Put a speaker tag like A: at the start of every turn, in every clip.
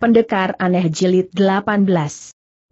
A: Pendekar Aneh Jilid 18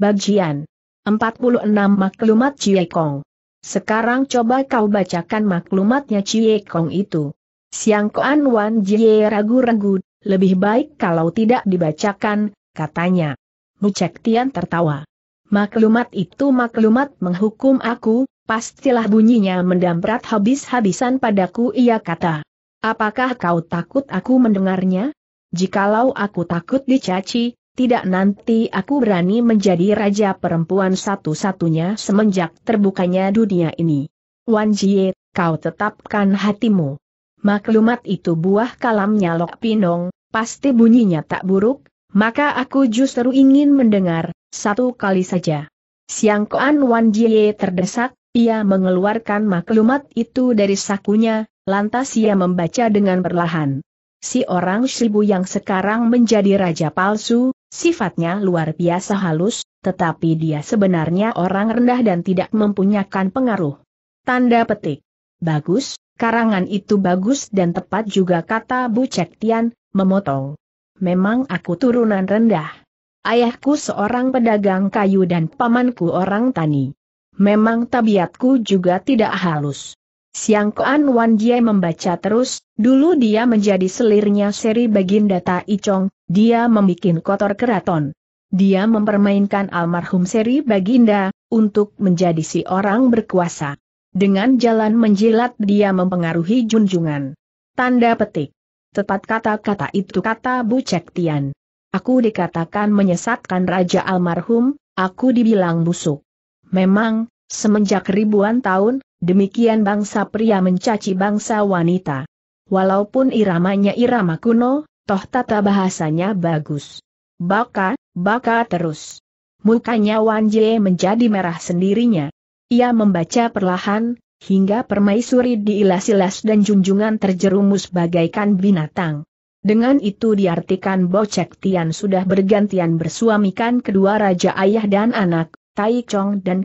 A: Bagian 46 Maklumat Cie Kong Sekarang coba kau bacakan maklumatnya Cie Kong itu. Siang Koan Wan Jie ragu-ragu, lebih baik kalau tidak dibacakan, katanya. Bucek Tian tertawa. Maklumat itu maklumat menghukum aku, pastilah bunyinya mendamprat habis-habisan padaku ia kata. Apakah kau takut aku mendengarnya? Jikalau aku takut dicaci, tidak nanti aku berani menjadi raja perempuan satu-satunya semenjak terbukanya dunia ini. Wan Jie, kau tetapkan hatimu. Maklumat itu buah kalamnya Lok Pinong, pasti bunyinya tak buruk, maka aku justru ingin mendengar, satu kali saja. Siang Koan Wan Jie terdesak, ia mengeluarkan maklumat itu dari sakunya, lantas ia membaca dengan perlahan. Si orang Shibu yang sekarang menjadi raja palsu, sifatnya luar biasa halus, tetapi dia sebenarnya orang rendah dan tidak mempunyakan pengaruh. Tanda petik. Bagus, karangan itu bagus dan tepat juga kata Bu Cek Tian, memotong. Memang aku turunan rendah. Ayahku seorang pedagang kayu dan pamanku orang tani. Memang tabiatku juga tidak halus. Siang Koan Wan Jie membaca terus, dulu dia menjadi selirnya seri Baginda Tai Chong, dia membuat kotor keraton. Dia mempermainkan almarhum seri Baginda, untuk menjadi si orang berkuasa. Dengan jalan menjilat dia mempengaruhi junjungan. Tanda petik. Tepat kata-kata itu kata Bu Cek Tian. Aku dikatakan menyesatkan Raja Almarhum, aku dibilang busuk. Memang, semenjak ribuan tahun, Demikian bangsa pria mencaci bangsa wanita. Walaupun iramanya irama kuno, toh tata bahasanya bagus. Baka, baka terus. Mukanya Wan Jie menjadi merah sendirinya. Ia membaca perlahan, hingga permaisuri diilas-ilas dan junjungan terjerumus bagaikan binatang. Dengan itu diartikan Bocek Tian sudah bergantian bersuamikan kedua raja ayah dan anak, Tai Chong dan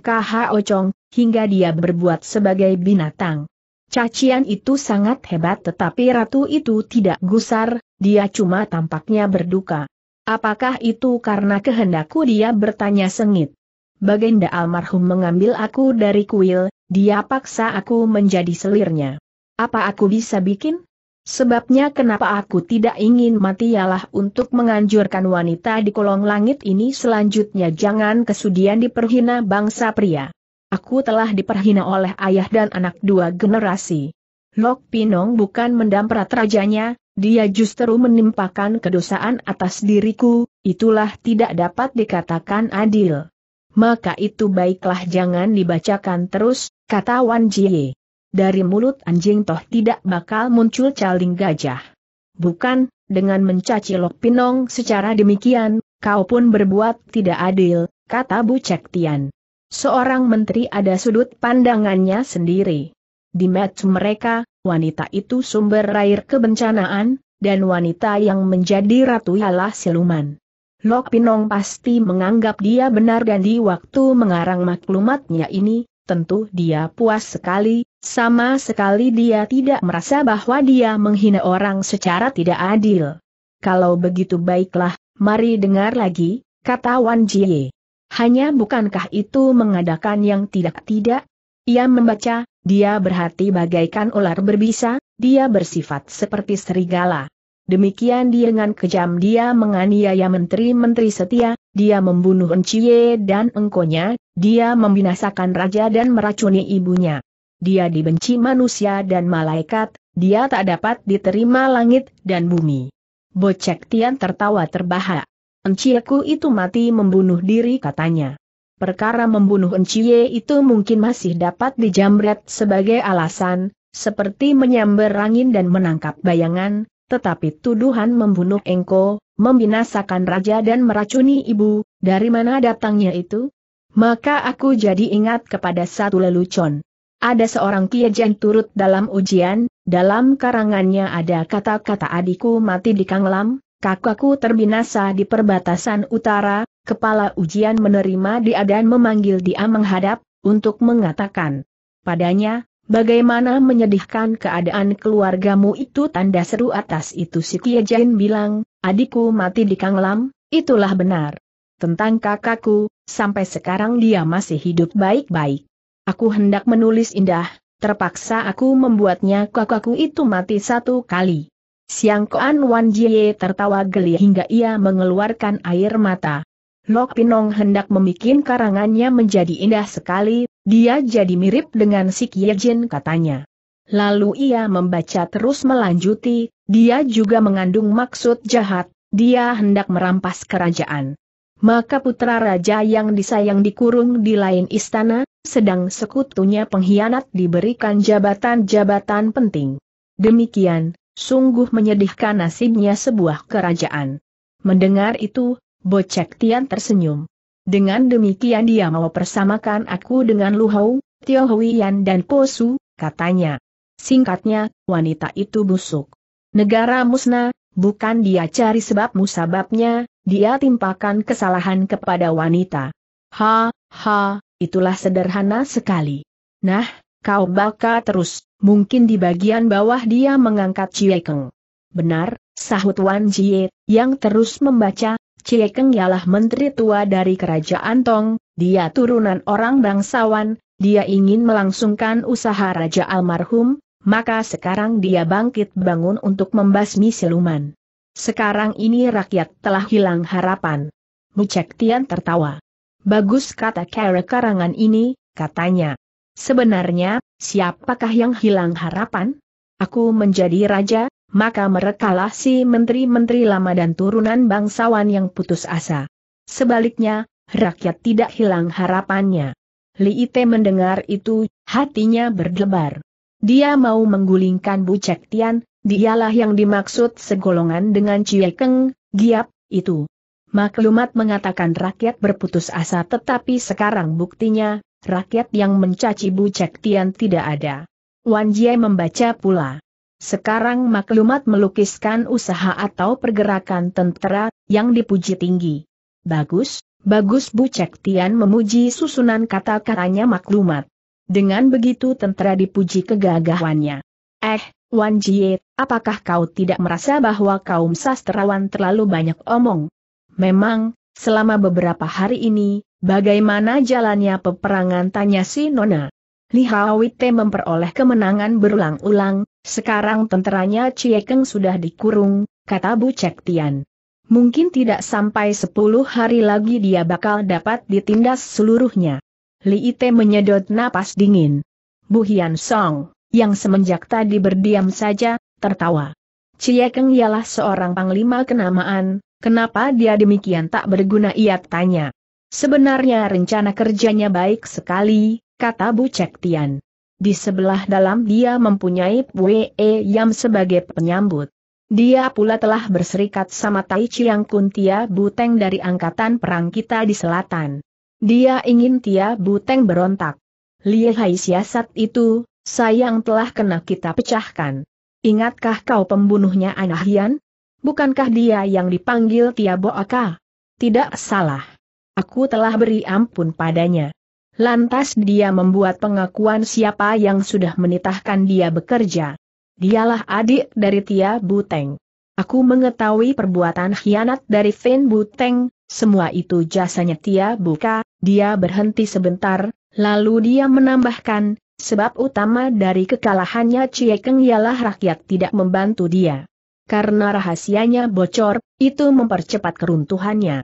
A: O Chong, hingga dia berbuat sebagai binatang. Cacian itu sangat hebat tetapi ratu itu tidak gusar, dia cuma tampaknya berduka. Apakah itu karena kehendakku dia bertanya sengit. Baginda almarhum mengambil aku dari kuil, dia paksa aku menjadi selirnya. Apa aku bisa bikin? Sebabnya kenapa aku tidak ingin mati ialah untuk menganjurkan wanita di kolong langit ini selanjutnya jangan kesudian diperhina bangsa pria. Aku telah diperhina oleh ayah dan anak dua generasi. Lok Pinong bukan mendamprat rajanya, dia justru menimpakan kedosaan atas diriku, itulah tidak dapat dikatakan adil. Maka itu baiklah jangan dibacakan terus, kata Wan Jie. Dari mulut anjing toh tidak bakal muncul caling gajah. Bukan, dengan mencaci Lok Pinong secara demikian, kau pun berbuat tidak adil, kata Bu Cek Tian. Seorang menteri ada sudut pandangannya sendiri. Di match mereka, wanita itu sumber air kebencanaan, dan wanita yang menjadi ratu ialah siluman. Lok Pinong pasti menganggap dia benar dan di waktu mengarang maklumatnya ini, tentu dia puas sekali, sama sekali dia tidak merasa bahwa dia menghina orang secara tidak adil. Kalau begitu baiklah, mari dengar lagi, kata Wan Jie. Hanya bukankah itu mengadakan yang tidak-tidak? Ia membaca, dia berhati bagaikan ular berbisa, dia bersifat seperti serigala. Demikian dia dengan kejam dia menganiaya menteri-menteri setia, dia membunuh Enciye dan engkonya, dia membinasakan raja dan meracuni ibunya. Dia dibenci manusia dan malaikat, dia tak dapat diterima langit dan bumi. Bocek Tian tertawa terbahak. Enciaku itu mati membunuh diri katanya. Perkara membunuh Encie itu mungkin masih dapat dijamret sebagai alasan, seperti menyambar angin dan menangkap bayangan, tetapi tuduhan membunuh Engko, membinasakan raja dan meracuni ibu, dari mana datangnya itu? Maka aku jadi ingat kepada satu lelucon. Ada seorang kiajen turut dalam ujian, dalam karangannya ada kata-kata adikku mati di Kanglam, kakakku terbinasa di perbatasan utara, kepala ujian menerima dia dan memanggil dia menghadap, untuk mengatakan padanya, bagaimana menyedihkan keadaan keluargamu itu tanda seru atas itu si Kiajain bilang, adikku mati di Kanglam, itulah benar. Tentang kakakku, sampai sekarang dia masih hidup baik-baik. Aku hendak menulis indah, terpaksa aku membuatnya kakakku itu mati satu kali. Siang Koan Wan Jie tertawa geli hingga ia mengeluarkan air mata. Lok Pinong hendak memikin karangannya menjadi indah sekali, dia jadi mirip dengan si Jin katanya. Lalu ia membaca terus melanjuti, dia juga mengandung maksud jahat, dia hendak merampas kerajaan. Maka putra raja yang disayang dikurung di lain istana, sedang sekutunya pengkhianat diberikan jabatan-jabatan penting. Demikian, Sungguh menyedihkan nasibnya sebuah kerajaan. Mendengar itu, Bocek Tian tersenyum. Dengan demikian dia mau persamakan aku dengan Lu Hou, Tio Huiyan dan Posu, katanya. Singkatnya, wanita itu busuk. Negara musnah, bukan dia cari sebab musababnya, dia timpakan kesalahan kepada wanita. Ha, ha, itulah sederhana sekali. Nah, Kau baka terus, mungkin di bagian bawah dia mengangkat Ciekeng. Benar, sahut Wan Jie, yang terus membaca, Ciekeng ialah menteri tua dari kerajaan Tong, dia turunan orang bangsawan, dia ingin melangsungkan usaha Raja Almarhum, maka sekarang dia bangkit bangun untuk membasmi siluman. Sekarang ini rakyat telah hilang harapan. Mucek Tian tertawa. Bagus kata kera karangan ini, katanya. Sebenarnya, siapakah yang hilang harapan? Aku menjadi raja, maka merekalah si menteri-menteri lama dan turunan bangsawan yang putus asa. Sebaliknya, rakyat tidak hilang harapannya. Li Ite mendengar itu, hatinya berdebar. Dia mau menggulingkan Bu Cek Tian, dialah yang dimaksud segolongan dengan Cie Keng, Giap, itu. Maklumat mengatakan rakyat berputus asa tetapi sekarang buktinya, rakyat yang mencaci Bu Cek Tian tidak ada. Wan Jie membaca pula. Sekarang maklumat melukiskan usaha atau pergerakan tentera, yang dipuji tinggi. Bagus, bagus Bu Cek Tian memuji susunan kata-katanya maklumat. Dengan begitu tentera dipuji kegagahannya. Eh, Wan Jie, apakah kau tidak merasa bahwa kaum sastrawan terlalu banyak omong? Memang, selama beberapa hari ini, Bagaimana jalannya peperangan tanya si Nona. Li Hawite memperoleh kemenangan berulang-ulang, sekarang tenteranya Ciekeng sudah dikurung, kata Bu Cek Tian. Mungkin tidak sampai 10 hari lagi dia bakal dapat ditindas seluruhnya. Li Ite menyedot napas dingin. Bu Hian Song, yang semenjak tadi berdiam saja, tertawa. Ciekeng ialah seorang panglima kenamaan, kenapa dia demikian tak berguna ia tanya. Sebenarnya rencana kerjanya baik sekali, kata Bu Cektian. Di sebelah dalam dia mempunyai Pwe Yam sebagai penyambut. Dia pula telah berserikat sama Tai Chiang Kun Tia Buteng dari Angkatan Perang kita di selatan. Dia ingin Tia Buteng berontak. Lihai siasat itu, sayang telah kena kita pecahkan. Ingatkah kau pembunuhnya Anahian? Bukankah dia yang dipanggil Tia Boaka? Tidak salah. Aku telah beri ampun padanya. Lantas dia membuat pengakuan siapa yang sudah menitahkan dia bekerja. Dialah adik dari Tia Buteng. Aku mengetahui perbuatan khianat dari Fin Buteng, semua itu jasanya Tia Buka, dia berhenti sebentar, lalu dia menambahkan, sebab utama dari kekalahannya Cie Keng ialah rakyat tidak membantu dia. Karena rahasianya bocor, itu mempercepat keruntuhannya.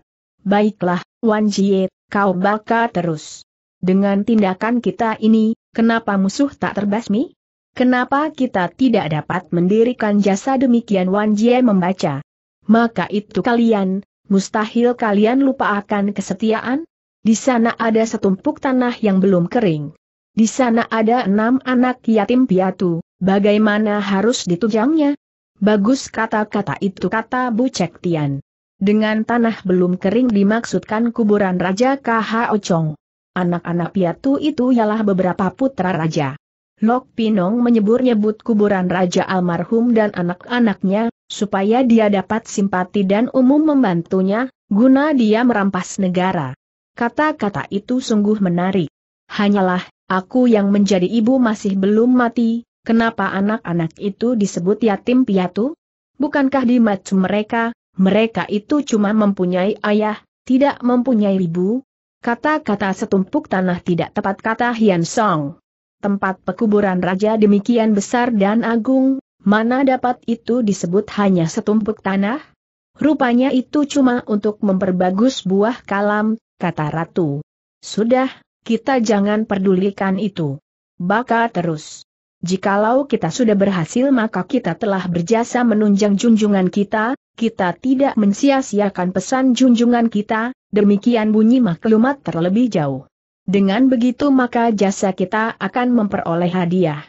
A: Baiklah, Wan Jie, kau baka terus. Dengan tindakan kita ini, kenapa musuh tak terbasmi? Kenapa kita tidak dapat mendirikan jasa demikian Wan Jie membaca? Maka itu kalian, mustahil kalian lupa akan kesetiaan? Di sana ada setumpuk tanah yang belum kering. Di sana ada enam anak yatim piatu, bagaimana harus ditujangnya? Bagus kata-kata itu kata Bu Cek Tian. Dengan tanah belum kering dimaksudkan kuburan Raja KH Ocong. Anak-anak piatu itu ialah beberapa putra raja. Lok Pinong menyebut-nyebut kuburan raja almarhum dan anak-anaknya, supaya dia dapat simpati dan umum membantunya, guna dia merampas negara. Kata-kata itu sungguh menarik. Hanyalah, aku yang menjadi ibu masih belum mati, kenapa anak-anak itu disebut yatim piatu? Bukankah di mata mereka, mereka itu cuma mempunyai ayah, tidak mempunyai ibu. Kata-kata setumpuk tanah tidak tepat kata Hian Song. Tempat pekuburan raja demikian besar dan agung, mana dapat itu disebut hanya setumpuk tanah? Rupanya itu cuma untuk memperbagus buah kalam, kata ratu. Sudah, kita jangan pedulikan itu. Baka terus. Jikalau kita sudah berhasil maka kita telah berjasa menunjang junjungan kita, kita tidak mensia-siakan pesan junjungan kita, demikian bunyi maklumat terlebih jauh. Dengan begitu maka jasa kita akan memperoleh hadiah.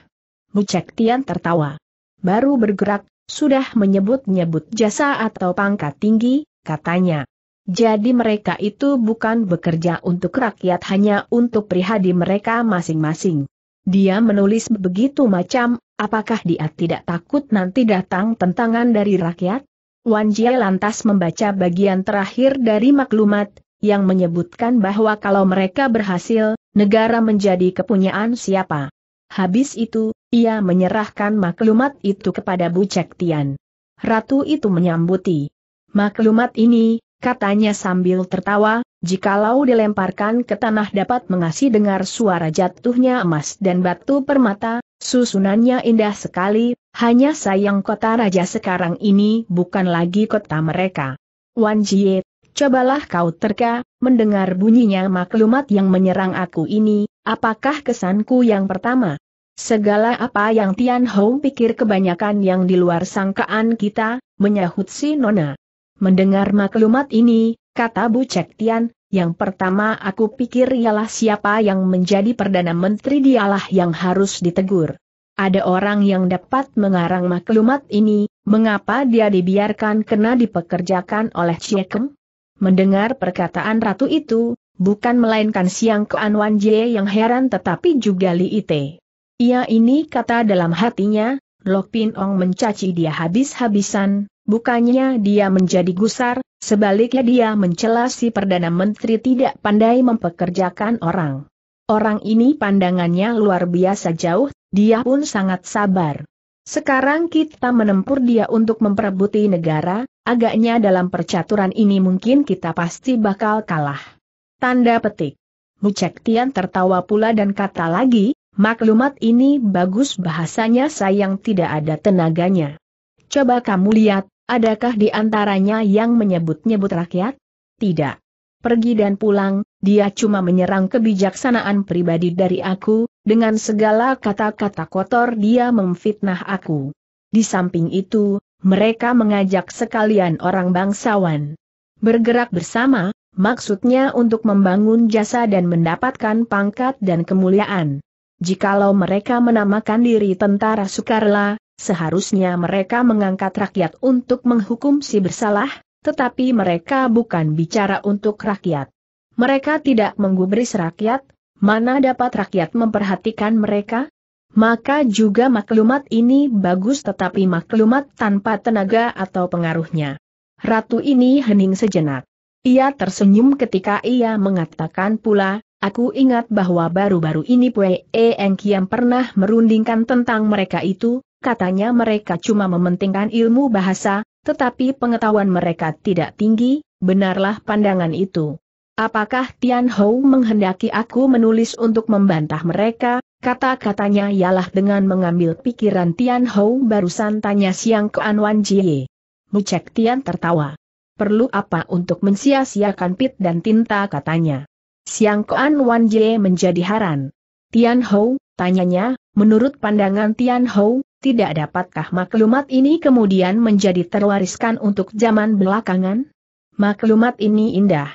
A: Bucek Tian tertawa. Baru bergerak, sudah menyebut-nyebut jasa atau pangkat tinggi, katanya. Jadi mereka itu bukan bekerja untuk rakyat hanya untuk prihadi mereka masing-masing. Dia menulis begitu macam, apakah dia tidak takut nanti datang tentangan dari rakyat? Wan Jie lantas membaca bagian terakhir dari maklumat, yang menyebutkan bahwa kalau mereka berhasil, negara menjadi kepunyaan siapa. Habis itu, ia menyerahkan maklumat itu kepada Bu Cek Tian. Ratu itu menyambuti. Maklumat ini, katanya sambil tertawa, jikalau dilemparkan ke tanah dapat mengasih dengar suara jatuhnya emas dan batu permata, susunannya indah sekali, hanya sayang kota raja sekarang ini bukan lagi kota mereka. Wan Jie, cobalah kau terka, mendengar bunyinya maklumat yang menyerang aku ini, apakah kesanku yang pertama? Segala apa yang Tian Hou pikir kebanyakan yang di luar sangkaan kita, menyahut si Nona. Mendengar maklumat ini, kata Bu Cek Tian, yang pertama aku pikir ialah siapa yang menjadi Perdana Menteri dialah yang harus ditegur. Ada orang yang dapat mengarang maklumat ini, mengapa dia dibiarkan kena dipekerjakan oleh Ciekem? Mendengar perkataan ratu itu, bukan melainkan Siang ke Wan Jie yang heran tetapi juga Li Ite. Ia ini kata dalam hatinya, Lok Pin Ong mencaci dia habis-habisan, Bukannya dia menjadi gusar, sebaliknya dia mencela si Perdana Menteri tidak pandai mempekerjakan orang. Orang ini pandangannya luar biasa jauh, dia pun sangat sabar. Sekarang kita menempur dia untuk memperebuti negara, agaknya dalam percaturan ini mungkin kita pasti bakal kalah. Tanda petik. Mucek Tian tertawa pula dan kata lagi, maklumat ini bagus bahasanya sayang tidak ada tenaganya. Coba kamu lihat, adakah di antaranya yang menyebut-nyebut rakyat? Tidak. Pergi dan pulang, dia cuma menyerang kebijaksanaan pribadi dari aku, dengan segala kata-kata kotor dia memfitnah aku. Di samping itu, mereka mengajak sekalian orang bangsawan bergerak bersama, maksudnya untuk membangun jasa dan mendapatkan pangkat dan kemuliaan. Jikalau mereka menamakan diri tentara Sukarela, Seharusnya mereka mengangkat rakyat untuk menghukum si bersalah, tetapi mereka bukan bicara untuk rakyat. Mereka tidak menggubris rakyat, mana dapat rakyat memperhatikan mereka? Maka juga maklumat ini bagus tetapi maklumat tanpa tenaga atau pengaruhnya. Ratu ini hening sejenak. Ia tersenyum ketika ia mengatakan pula, Aku ingat bahwa baru-baru ini Pue Eng Kiam pernah merundingkan tentang mereka itu, katanya mereka cuma mementingkan ilmu bahasa, tetapi pengetahuan mereka tidak tinggi, benarlah pandangan itu. Apakah Tian Hou menghendaki aku menulis untuk membantah mereka, Kata-katanya ialah dengan mengambil pikiran Tian Hou barusan tanya siang ke Anwan Jie. Mucek Tian tertawa. Perlu apa untuk mensia-siakan pit dan tinta katanya. Siang Koan Wan Ye menjadi haran. Tian Hou, tanyanya, menurut pandangan Tian Hou, tidak dapatkah maklumat ini kemudian menjadi terwariskan untuk zaman belakangan? Maklumat ini indah.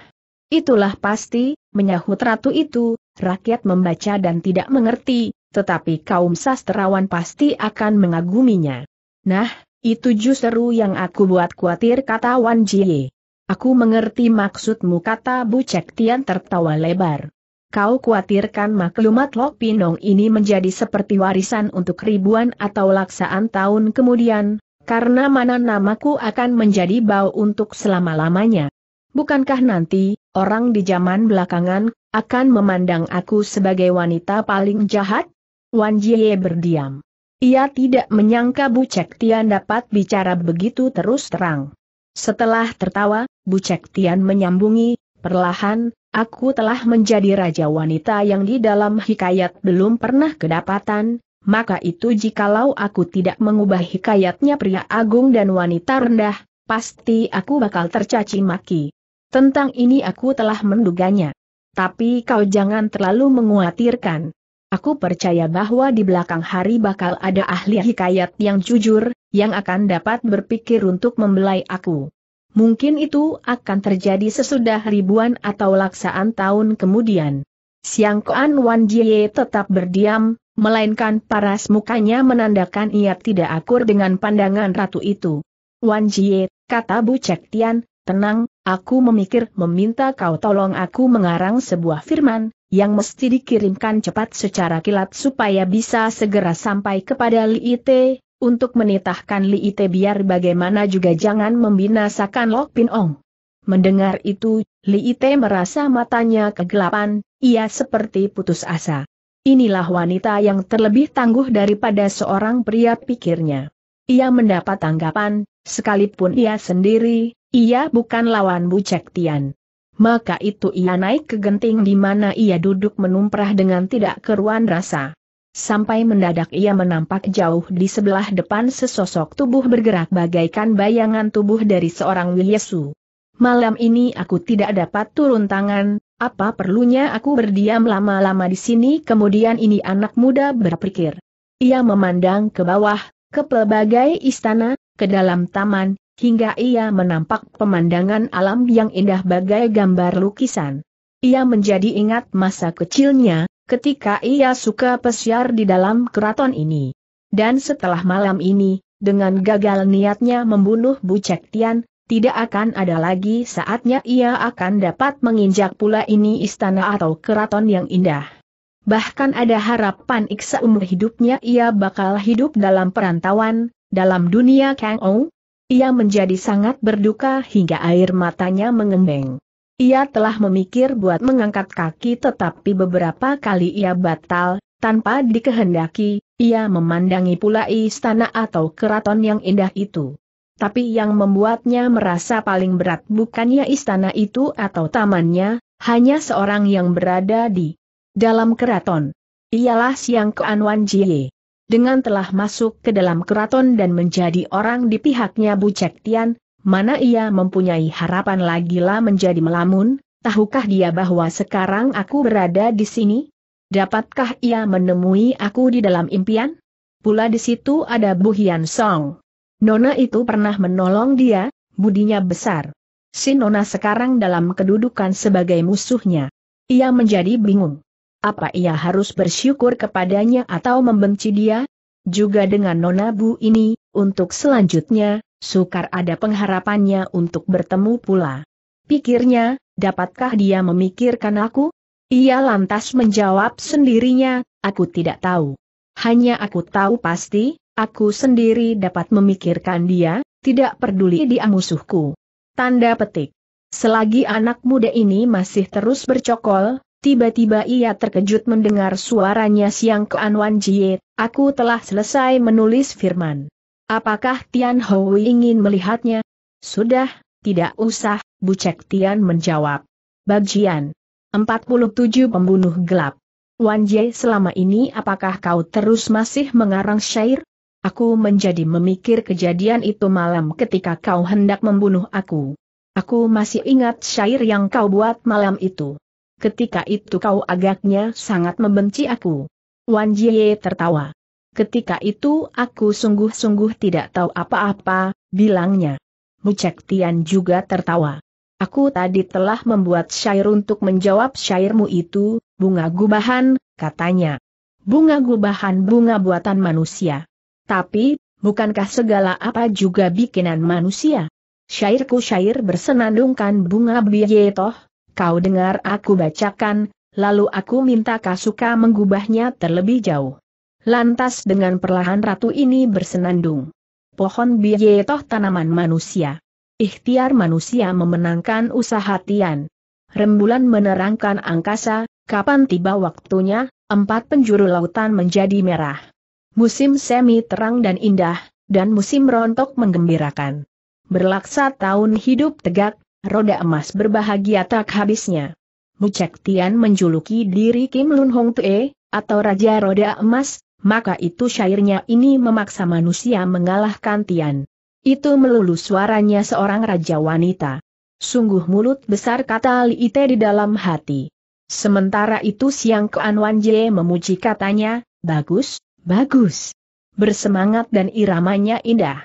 A: Itulah pasti, menyahut ratu itu, rakyat membaca dan tidak mengerti, tetapi kaum sastrawan pasti akan mengaguminya. Nah, itu justru yang aku buat khawatir kata Wan Jie. Aku mengerti maksudmu kata Bu Cek Tian tertawa lebar. Kau khawatirkan maklumat Lok Pinong ini menjadi seperti warisan untuk ribuan atau laksaan tahun kemudian, karena mana namaku akan menjadi bau untuk selama-lamanya. Bukankah nanti, orang di zaman belakangan, akan memandang aku sebagai wanita paling jahat? Wan Jie berdiam. Ia tidak menyangka Bu Cek Tian dapat bicara begitu terus terang. Setelah tertawa, Bucek Tian menyambungi, perlahan, aku telah menjadi raja wanita yang di dalam hikayat belum pernah kedapatan, maka itu jikalau aku tidak mengubah hikayatnya pria agung dan wanita rendah, pasti aku bakal tercaci maki. Tentang ini aku telah menduganya. Tapi kau jangan terlalu menguatirkan. Aku percaya bahwa di belakang hari bakal ada ahli hikayat yang jujur, yang akan dapat berpikir untuk membelai aku. Mungkin itu akan terjadi sesudah ribuan atau laksaan tahun kemudian. Siang Koan Wan Jie tetap berdiam, melainkan paras mukanya menandakan ia tidak akur dengan pandangan ratu itu. Wan Jie, kata Bu Cek Tian, tenang, aku memikir meminta kau tolong aku mengarang sebuah firman, yang mesti dikirimkan cepat secara kilat supaya bisa segera sampai kepada Li Ite untuk menitahkan Li Ite biar bagaimana juga jangan membinasakan Lok Pin Ong. Mendengar itu, Li Ite merasa matanya kegelapan, ia seperti putus asa. Inilah wanita yang terlebih tangguh daripada seorang pria pikirnya. Ia mendapat tanggapan, sekalipun ia sendiri, ia bukan lawan Bu Cek Tian. Maka itu ia naik ke genting di mana ia duduk menumprah dengan tidak keruan rasa. Sampai mendadak ia menampak jauh di sebelah depan sesosok tubuh bergerak bagaikan bayangan tubuh dari seorang Wiliesu. Malam ini aku tidak dapat turun tangan, apa perlunya aku berdiam lama-lama di sini kemudian ini anak muda berpikir. Ia memandang ke bawah, ke pelbagai istana, ke dalam taman, hingga ia menampak pemandangan alam yang indah bagai gambar lukisan. Ia menjadi ingat masa kecilnya, ketika ia suka pesiar di dalam keraton ini. Dan setelah malam ini, dengan gagal niatnya membunuh Bu Cek Tian, tidak akan ada lagi saatnya ia akan dapat menginjak pula ini istana atau keraton yang indah. Bahkan ada harapan iksa umur hidupnya ia bakal hidup dalam perantauan, dalam dunia Kang Ou. Ia menjadi sangat berduka hingga air matanya mengembeng. Ia telah memikir buat mengangkat kaki tetapi beberapa kali ia batal, tanpa dikehendaki, ia memandangi pula istana atau keraton yang indah itu. Tapi yang membuatnya merasa paling berat bukannya istana itu atau tamannya, hanya seorang yang berada di dalam keraton. Ialah Siang Kean Wan Jie. Dengan telah masuk ke dalam keraton dan menjadi orang di pihaknya Bu Cek Tian, mana ia mempunyai harapan lagi lah menjadi melamun, tahukah dia bahwa sekarang aku berada di sini? Dapatkah ia menemui aku di dalam impian? Pula di situ ada Bu Hian Song. Nona itu pernah menolong dia, budinya besar. Si Nona sekarang dalam kedudukan sebagai musuhnya. Ia menjadi bingung. Apa ia harus bersyukur kepadanya atau membenci dia? Juga dengan Nona Bu ini, untuk selanjutnya, sukar ada pengharapannya untuk bertemu pula. Pikirnya, dapatkah dia memikirkan aku? Ia lantas menjawab sendirinya, aku tidak tahu. Hanya aku tahu pasti, aku sendiri dapat memikirkan dia, tidak peduli dia musuhku. Tanda petik. Selagi anak muda ini masih terus bercokol, tiba-tiba ia terkejut mendengar suaranya siang ke Anwan Jie, aku telah selesai menulis firman. Apakah Tian Hou ingin melihatnya? Sudah, tidak usah, Bucek Tian menjawab. Bagian 47 Pembunuh Gelap. Wan Jie selama ini apakah kau terus masih mengarang syair? Aku menjadi memikir kejadian itu malam ketika kau hendak membunuh aku. Aku masih ingat syair yang kau buat malam itu. Ketika itu kau agaknya sangat membenci aku. Wan Jie tertawa. Ketika itu aku sungguh-sungguh tidak tahu apa-apa, bilangnya. Mucek Tian juga tertawa. Aku tadi telah membuat syair untuk menjawab syairmu itu, bunga gubahan, katanya. Bunga gubahan bunga buatan manusia. Tapi, bukankah segala apa juga bikinan manusia? Syairku syair bersenandungkan bunga toh. kau dengar aku bacakan, lalu aku minta Kasuka menggubahnya terlebih jauh. Lantas dengan perlahan ratu ini bersenandung. Pohon biye toh tanaman manusia. Ikhtiar manusia memenangkan usaha Tian. Rembulan menerangkan angkasa, kapan tiba waktunya, empat penjuru lautan menjadi merah. Musim semi terang dan indah, dan musim rontok menggembirakan. Berlaksa tahun hidup tegak, roda emas berbahagia tak habisnya. Mucek Tian menjuluki diri Kim Lun Hong Tue, atau Raja Roda Emas, maka itu syairnya ini memaksa manusia mengalahkan Tian. Itu melulu suaranya seorang raja wanita. Sungguh mulut besar kata Li Ite di dalam hati. Sementara itu siang Kuan Wan Jie memuji katanya, bagus, bagus. Bersemangat dan iramanya indah.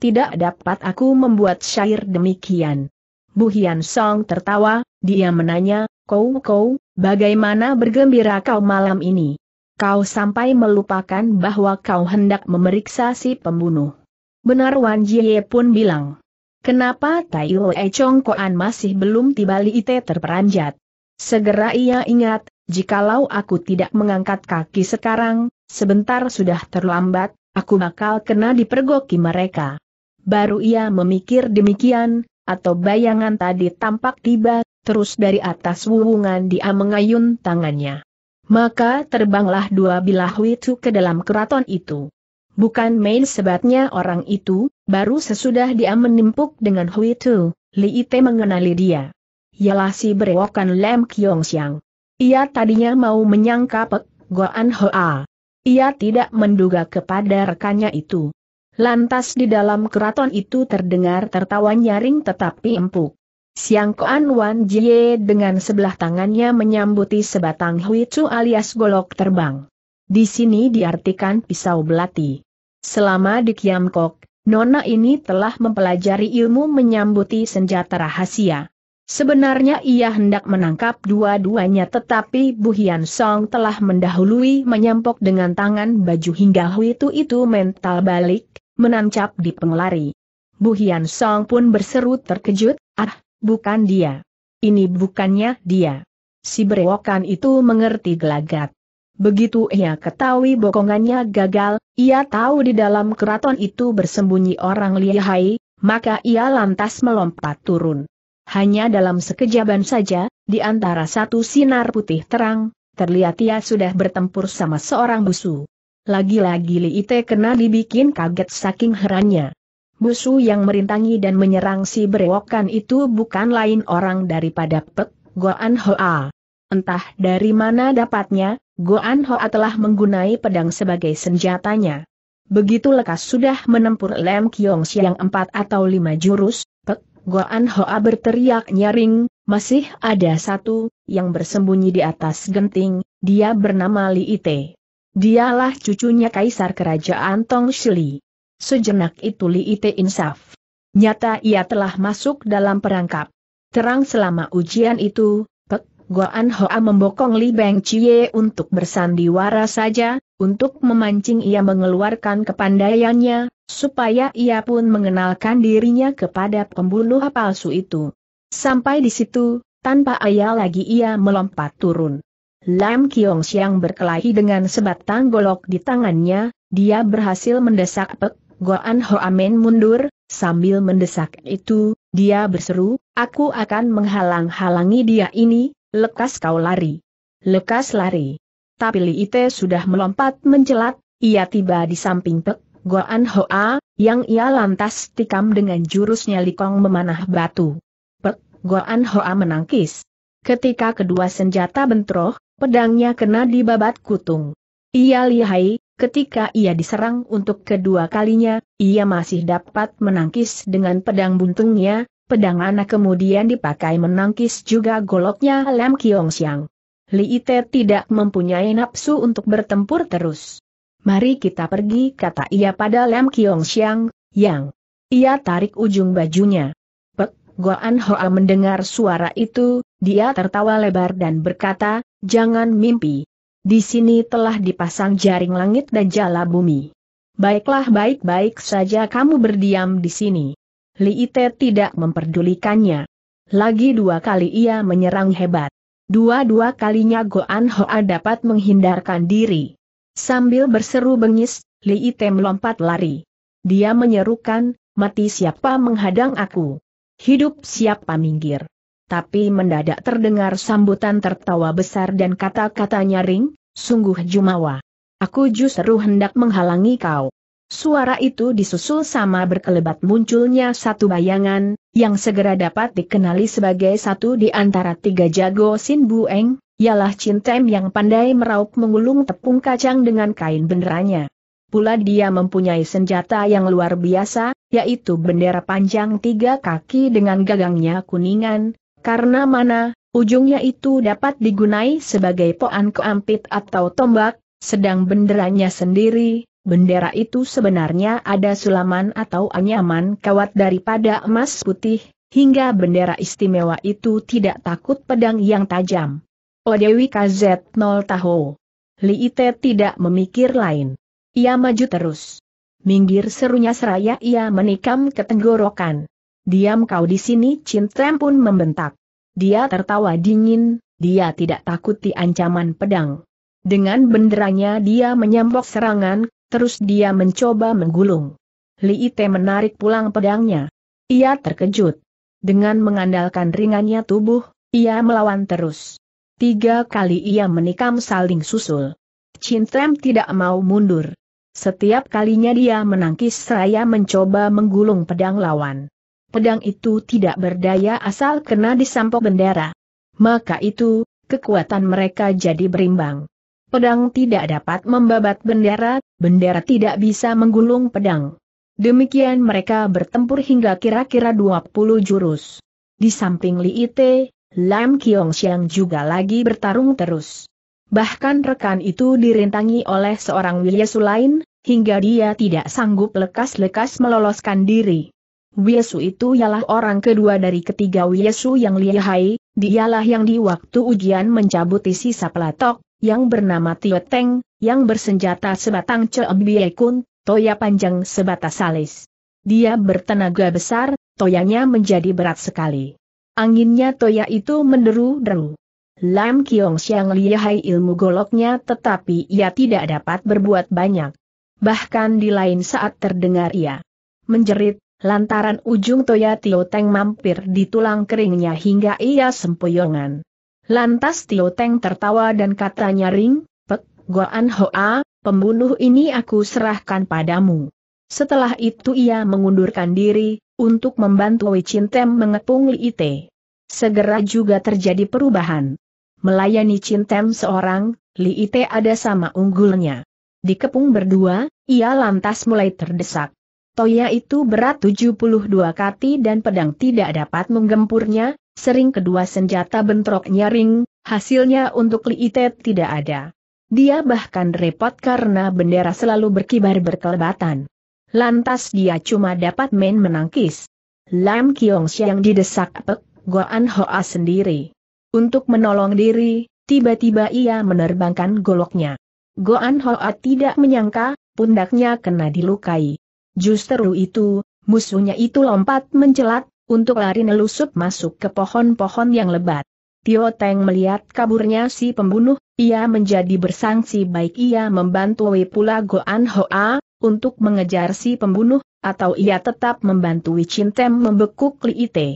A: Tidak dapat aku membuat syair demikian. Bu Hian Song tertawa, dia menanya, Kau Kau, bagaimana bergembira kau malam ini? Kau sampai melupakan bahwa kau hendak memeriksa si pembunuh. Benar Wan Jie pun bilang. Kenapa Tai Lue Chong Koan masih belum tiba Liite terperanjat? Segera ia ingat, jikalau aku tidak mengangkat kaki sekarang, sebentar sudah terlambat, aku bakal kena dipergoki mereka. Baru ia memikir demikian, atau bayangan tadi tampak tiba, terus dari atas wuhungan dia mengayun tangannya. Maka terbanglah dua bilah witu ke dalam keraton itu. Bukan main sebatnya orang itu, baru sesudah dia menimpuk dengan tu, Li Ite mengenali dia. Ialah si berewokan Lem Kiong Siang. Ia tadinya mau menyangka Pek Goan Hoa. Ia tidak menduga kepada rekannya itu. Lantas di dalam keraton itu terdengar tertawa nyaring tetapi empuk. Siang Koan Wan Jie dengan sebelah tangannya menyambuti sebatang huitu alias golok terbang. Di sini diartikan pisau belati. Selama di Kiam Kok, Nona ini telah mempelajari ilmu menyambuti senjata rahasia. Sebenarnya ia hendak menangkap dua-duanya tetapi Bu Hian Song telah mendahului menyampok dengan tangan baju hingga Huitu itu mental balik, menancap di pengelari. Bu Hian Song pun berseru terkejut, ah, Bukan dia. Ini bukannya dia. Si berewokan itu mengerti gelagat. Begitu ia ketahui bokongannya gagal, ia tahu di dalam keraton itu bersembunyi orang lihai, maka ia lantas melompat turun. Hanya dalam sekejaban saja, di antara satu sinar putih terang, terlihat ia sudah bertempur sama seorang busu. Lagi-lagi Li Ite kena dibikin kaget saking herannya. Musuh yang merintangi dan menyerang si berewokan itu bukan lain orang daripada Pek, Goan Hoa. Entah dari mana dapatnya, Goan Hoa telah menggunai pedang sebagai senjatanya. Begitu lekas sudah menempur Lem Kiong Siang empat atau lima jurus, Pek, Goan Hoa berteriak nyaring, masih ada satu, yang bersembunyi di atas genting, dia bernama Li Ite. Dialah cucunya Kaisar Kerajaan Tong Shili. Sejenak itu Li Ite insaf. Nyata ia telah masuk dalam perangkap. Terang selama ujian itu, Pek Goan Hoa membokong Li Beng Chie untuk bersandiwara saja, untuk memancing ia mengeluarkan kepandaiannya, supaya ia pun mengenalkan dirinya kepada pembunuh palsu itu. Sampai di situ, tanpa ayah lagi ia melompat turun. Lam Kiong Siang berkelahi dengan sebatang golok di tangannya, dia berhasil mendesak Pek Goan Hoamen mundur, sambil mendesak itu, dia berseru, aku akan menghalang-halangi dia ini, lekas kau lari. Lekas lari. Tapi Li Ite sudah melompat mencelat, ia tiba di samping Pek Goan A yang ia lantas tikam dengan jurusnya Likong memanah batu. Pek Goan A menangkis. Ketika kedua senjata bentroh, pedangnya kena di babat kutung. Ia lihai, Ketika ia diserang untuk kedua kalinya, ia masih dapat menangkis dengan pedang buntungnya, pedang anak kemudian dipakai menangkis juga goloknya Lam Kiong Siang. Li Ite tidak mempunyai nafsu untuk bertempur terus. Mari kita pergi kata ia pada Lam Kiong Siang, yang. Ia tarik ujung bajunya. Goan Hoa mendengar suara itu, dia tertawa lebar dan berkata, jangan mimpi. Di sini telah dipasang jaring langit dan jala bumi. Baiklah baik-baik saja kamu berdiam di sini. Li Ite tidak memperdulikannya. Lagi dua kali ia menyerang hebat. Dua-dua kalinya Goan Hoa dapat menghindarkan diri. Sambil berseru bengis, Li Ite melompat lari. Dia menyerukan, mati siapa menghadang aku. Hidup siapa minggir. Tapi mendadak terdengar sambutan tertawa besar dan kata-kata nyaring, Sungguh jumawa. Aku justru hendak menghalangi kau. Suara itu disusul sama berkelebat munculnya satu bayangan, yang segera dapat dikenali sebagai satu di antara tiga jago Sin Bueng, ialah Cintem yang pandai meraup mengulung tepung kacang dengan kain benderanya. Pula dia mempunyai senjata yang luar biasa, yaitu bendera panjang tiga kaki dengan gagangnya kuningan, karena mana, Ujungnya itu dapat digunai sebagai poan keampit atau tombak, sedang benderanya sendiri, bendera itu sebenarnya ada sulaman atau anyaman kawat daripada emas putih, hingga bendera istimewa itu tidak takut pedang yang tajam. O Dewi KZ 0 Taho. Li Ite tidak memikir lain. Ia maju terus. Minggir serunya seraya ia menikam ke tenggorokan. Diam kau di sini Cintrem pun membentak. Dia tertawa dingin, dia tidak takut di ancaman pedang. Dengan benderanya dia menyambok serangan, terus dia mencoba menggulung. Li Ite menarik pulang pedangnya. Ia terkejut. Dengan mengandalkan ringannya tubuh, ia melawan terus. Tiga kali ia menikam saling susul. Cintrem tidak mau mundur. Setiap kalinya dia menangkis seraya mencoba menggulung pedang lawan pedang itu tidak berdaya asal kena disampok bendera. Maka itu, kekuatan mereka jadi berimbang. Pedang tidak dapat membabat bendera, bendera tidak bisa menggulung pedang. Demikian mereka bertempur hingga kira-kira 20 jurus. Di samping Li Ite, Lam Kiong Xiang juga lagi bertarung terus. Bahkan rekan itu dirintangi oleh seorang Wilya lain, hingga dia tidak sanggup lekas-lekas meloloskan diri. Wiesu itu ialah orang kedua dari ketiga Wiesu yang lihai, dialah yang di waktu ujian mencabuti sisa pelatok, yang bernama Teng, yang bersenjata sebatang Ceobie Kun, toya panjang sebatas salis. Dia bertenaga besar, toyanya menjadi berat sekali. Anginnya toya itu menderu-deru. Lam Kiong Siang lihai ilmu goloknya tetapi ia tidak dapat berbuat banyak. Bahkan di lain saat terdengar ia menjerit, lantaran ujung Toya Tio Teng mampir di tulang keringnya hingga ia sempoyongan. Lantas Tio Teng tertawa dan katanya ring, Pek, Goan Hoa, pembunuh ini aku serahkan padamu. Setelah itu ia mengundurkan diri, untuk membantu Wei Cintem mengepung Li Ite. Segera juga terjadi perubahan. Melayani Cintem seorang, Li Ite ada sama unggulnya. Dikepung berdua, ia lantas mulai terdesak. Toya itu berat 72 kati dan pedang tidak dapat menggempurnya, sering kedua senjata bentrok nyaring, hasilnya untuk Liitet tidak ada. Dia bahkan repot karena bendera selalu berkibar berkelebatan. Lantas dia cuma dapat main menangkis. Lam Kiong Siang didesak Pek Goan Hoa sendiri. Untuk menolong diri, tiba-tiba ia menerbangkan goloknya. Goan Hoa tidak menyangka, pundaknya kena dilukai. Justru itu, musuhnya itu lompat mencelat, untuk lari nelusup masuk ke pohon-pohon yang lebat. Tio Teng melihat kaburnya si pembunuh, ia menjadi bersangsi baik ia membantu Wei pula Goan Hoa, untuk mengejar si pembunuh, atau ia tetap membantu Wichintem membekuk Li Ite.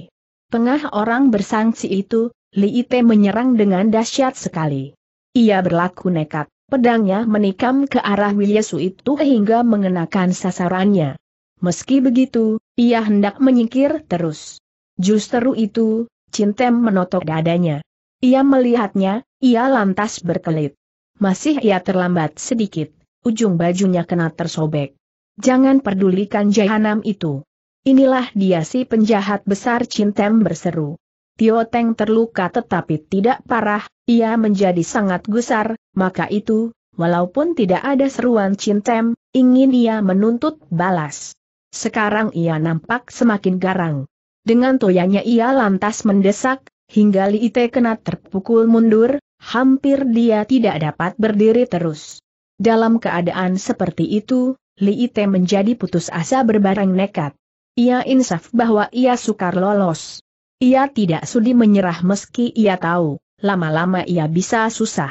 A: Tengah orang bersangsi itu, Li Ite menyerang dengan dahsyat sekali. Ia berlaku nekat. Pedangnya menikam ke arah Yesu itu hingga mengenakan sasarannya. Meski begitu, ia hendak menyingkir terus. Justru itu, Cintem menotok dadanya. Ia melihatnya, ia lantas berkelit. Masih ia terlambat sedikit, ujung bajunya kena tersobek. Jangan pedulikan jahanam itu. Inilah dia si penjahat besar Cintem berseru. Tio Teng terluka tetapi tidak parah, ia menjadi sangat gusar, maka itu, walaupun tidak ada seruan cintem, ingin ia menuntut balas. Sekarang ia nampak semakin garang. Dengan toyanya ia lantas mendesak, hingga Li Ite kena terpukul mundur, hampir dia tidak dapat berdiri terus. Dalam keadaan seperti itu, Li Ite menjadi putus asa berbareng nekat. Ia insaf bahwa ia sukar lolos. Ia tidak sudi menyerah meski ia tahu lama-lama ia bisa susah.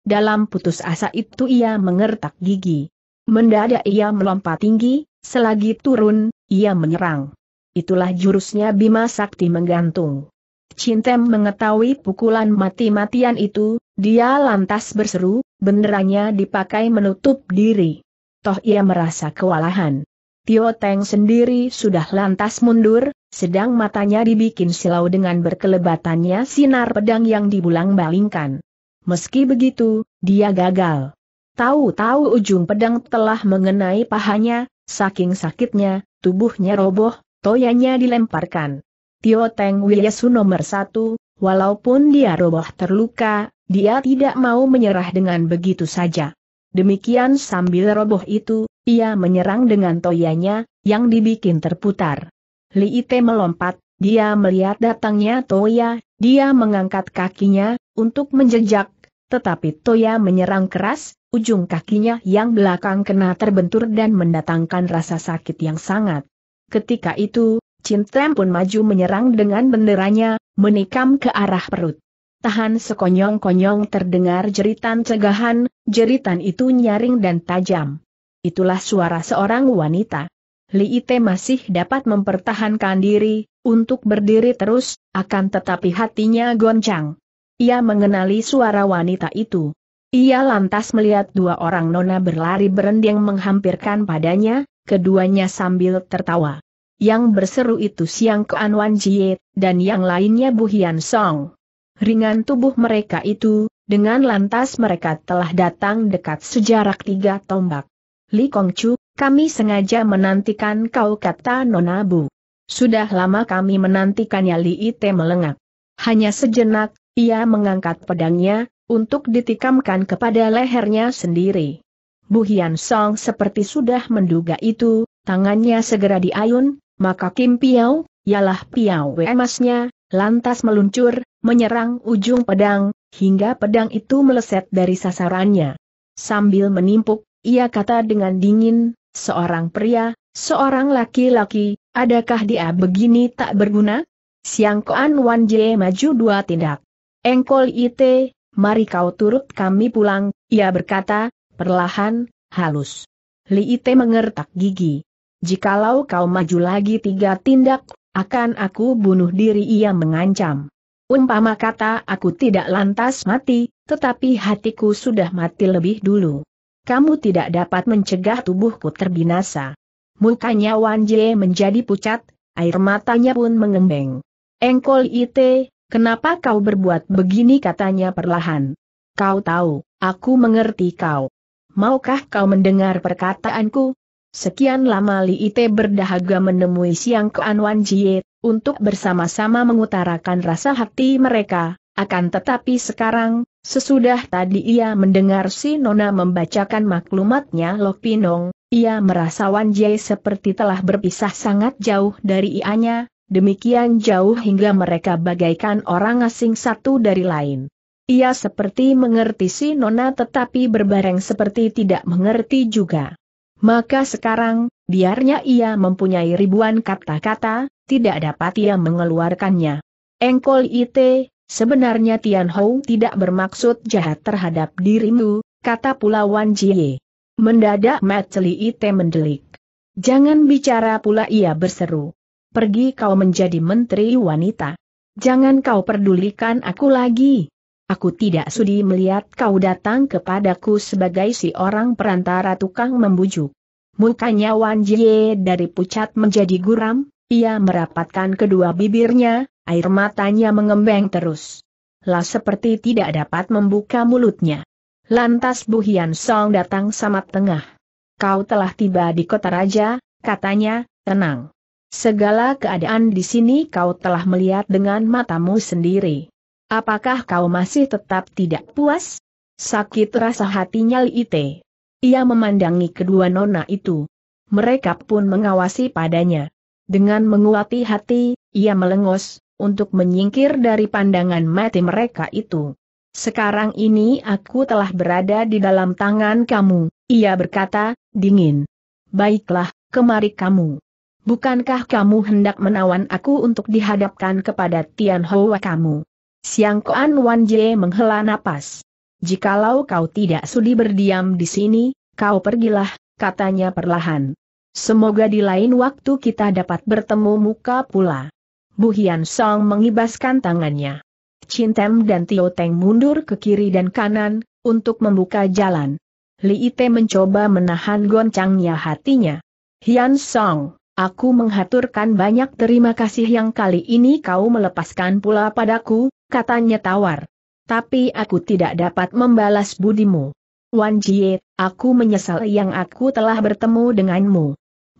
A: Dalam putus asa itu ia mengertak gigi. Mendadak ia melompat tinggi, selagi turun, ia menyerang. Itulah jurusnya Bima Sakti menggantung. Cintem mengetahui pukulan mati-matian itu, dia lantas berseru, benderanya dipakai menutup diri. Toh ia merasa kewalahan. Tio Teng sendiri sudah lantas mundur, sedang matanya dibikin silau dengan berkelebatannya sinar pedang yang dibulang-balingkan. Meski begitu, dia gagal. Tahu-tahu ujung pedang telah mengenai pahanya, saking sakitnya, tubuhnya roboh, toyanya dilemparkan. Tio Teng Wiyasu nomor satu, walaupun dia roboh terluka, dia tidak mau menyerah dengan begitu saja. Demikian sambil roboh itu, ia menyerang dengan toyanya, yang dibikin terputar. Li Ite melompat, dia melihat datangnya Toya, dia mengangkat kakinya, untuk menjejak, tetapi Toya menyerang keras, ujung kakinya yang belakang kena terbentur dan mendatangkan rasa sakit yang sangat. Ketika itu, Cintrem pun maju menyerang dengan benderanya, menikam ke arah perut. Tahan sekonyong-konyong terdengar jeritan cegahan, jeritan itu nyaring dan tajam. Itulah suara seorang wanita. Li Ite masih dapat mempertahankan diri, untuk berdiri terus, akan tetapi hatinya goncang. Ia mengenali suara wanita itu. Ia lantas melihat dua orang nona berlari berendeng menghampirkan padanya, keduanya sambil tertawa. Yang berseru itu Siang ke Anwan Jie, dan yang lainnya Bu Hian Song. Ringan tubuh mereka itu, dengan lantas mereka telah datang dekat sejarak tiga tombak. Li Kong Chu, kami sengaja menantikan kau kata Nona Bu. Sudah lama kami menantikannya Li Ite melengak. Hanya sejenak, ia mengangkat pedangnya, untuk ditikamkan kepada lehernya sendiri. Bu Hian Song seperti sudah menduga itu, tangannya segera diayun, maka Kim Piao, ialah Piao, emasnya, lantas meluncur, menyerang ujung pedang, hingga pedang itu meleset dari sasarannya. Sambil menimpuk, ia kata dengan dingin, Seorang pria, seorang laki-laki, adakah dia begini tak berguna? Siang Koan Wan Jie maju dua tindak. Engkol ite, mari kau turut kami pulang, ia berkata, perlahan, halus. Li Ite mengertak gigi. Jikalau kau maju lagi tiga tindak, akan aku bunuh diri ia mengancam. Umpama kata aku tidak lantas mati, tetapi hatiku sudah mati lebih dulu kamu tidak dapat mencegah tubuhku terbinasa. Mukanya Wan Jie menjadi pucat, air matanya pun mengembeng. Engkol Ite, kenapa kau berbuat begini katanya perlahan. Kau tahu, aku mengerti kau. Maukah kau mendengar perkataanku? Sekian lama Li Ite berdahaga menemui Siang Kean Wan Jie, untuk bersama-sama mengutarakan rasa hati mereka, akan tetapi sekarang, sesudah tadi ia mendengar si Nona membacakan maklumatnya Lok Pinong, ia merasa Wan Jie seperti telah berpisah sangat jauh dari ianya, demikian jauh hingga mereka bagaikan orang asing satu dari lain. Ia seperti mengerti si Nona tetapi berbareng seperti tidak mengerti juga. Maka sekarang, biarnya ia mempunyai ribuan kata-kata, tidak dapat ia mengeluarkannya. Engkol Ite, Sebenarnya Tian Hou tidak bermaksud jahat terhadap dirimu, kata pula Wan Jie. Mendadak Mat Celi Ite mendelik. Jangan bicara pula ia berseru. Pergi kau menjadi menteri wanita. Jangan kau pedulikan aku lagi. Aku tidak sudi melihat kau datang kepadaku sebagai si orang perantara tukang membujuk. Mukanya Wan Jie dari pucat menjadi guram, ia merapatkan kedua bibirnya, air matanya mengembang terus. Lah seperti tidak dapat membuka mulutnya. Lantas Bu Hian Song datang sama tengah. Kau telah tiba di kota raja, katanya, tenang. Segala keadaan di sini kau telah melihat dengan matamu sendiri. Apakah kau masih tetap tidak puas? Sakit rasa hatinya Li Ite. Ia memandangi kedua nona itu. Mereka pun mengawasi padanya. Dengan menguati hati, ia melengos, untuk menyingkir dari pandangan mati mereka itu. Sekarang ini aku telah berada di dalam tangan kamu, ia berkata, dingin. Baiklah, kemari kamu. Bukankah kamu hendak menawan aku untuk dihadapkan kepada Tian Hoa kamu? Siang Koan Wan Jie menghela napas. Jikalau kau tidak sudi berdiam di sini, kau pergilah, katanya perlahan. Semoga di lain waktu kita dapat bertemu muka pula. Bu Hian Song mengibaskan tangannya. Cintem dan Tio Teng mundur ke kiri dan kanan, untuk membuka jalan. Li Ite mencoba menahan goncangnya hatinya. Hian Song, aku menghaturkan banyak terima kasih yang kali ini kau melepaskan pula padaku, katanya tawar. Tapi aku tidak dapat membalas budimu. Wan Jie, aku menyesal yang aku telah bertemu denganmu.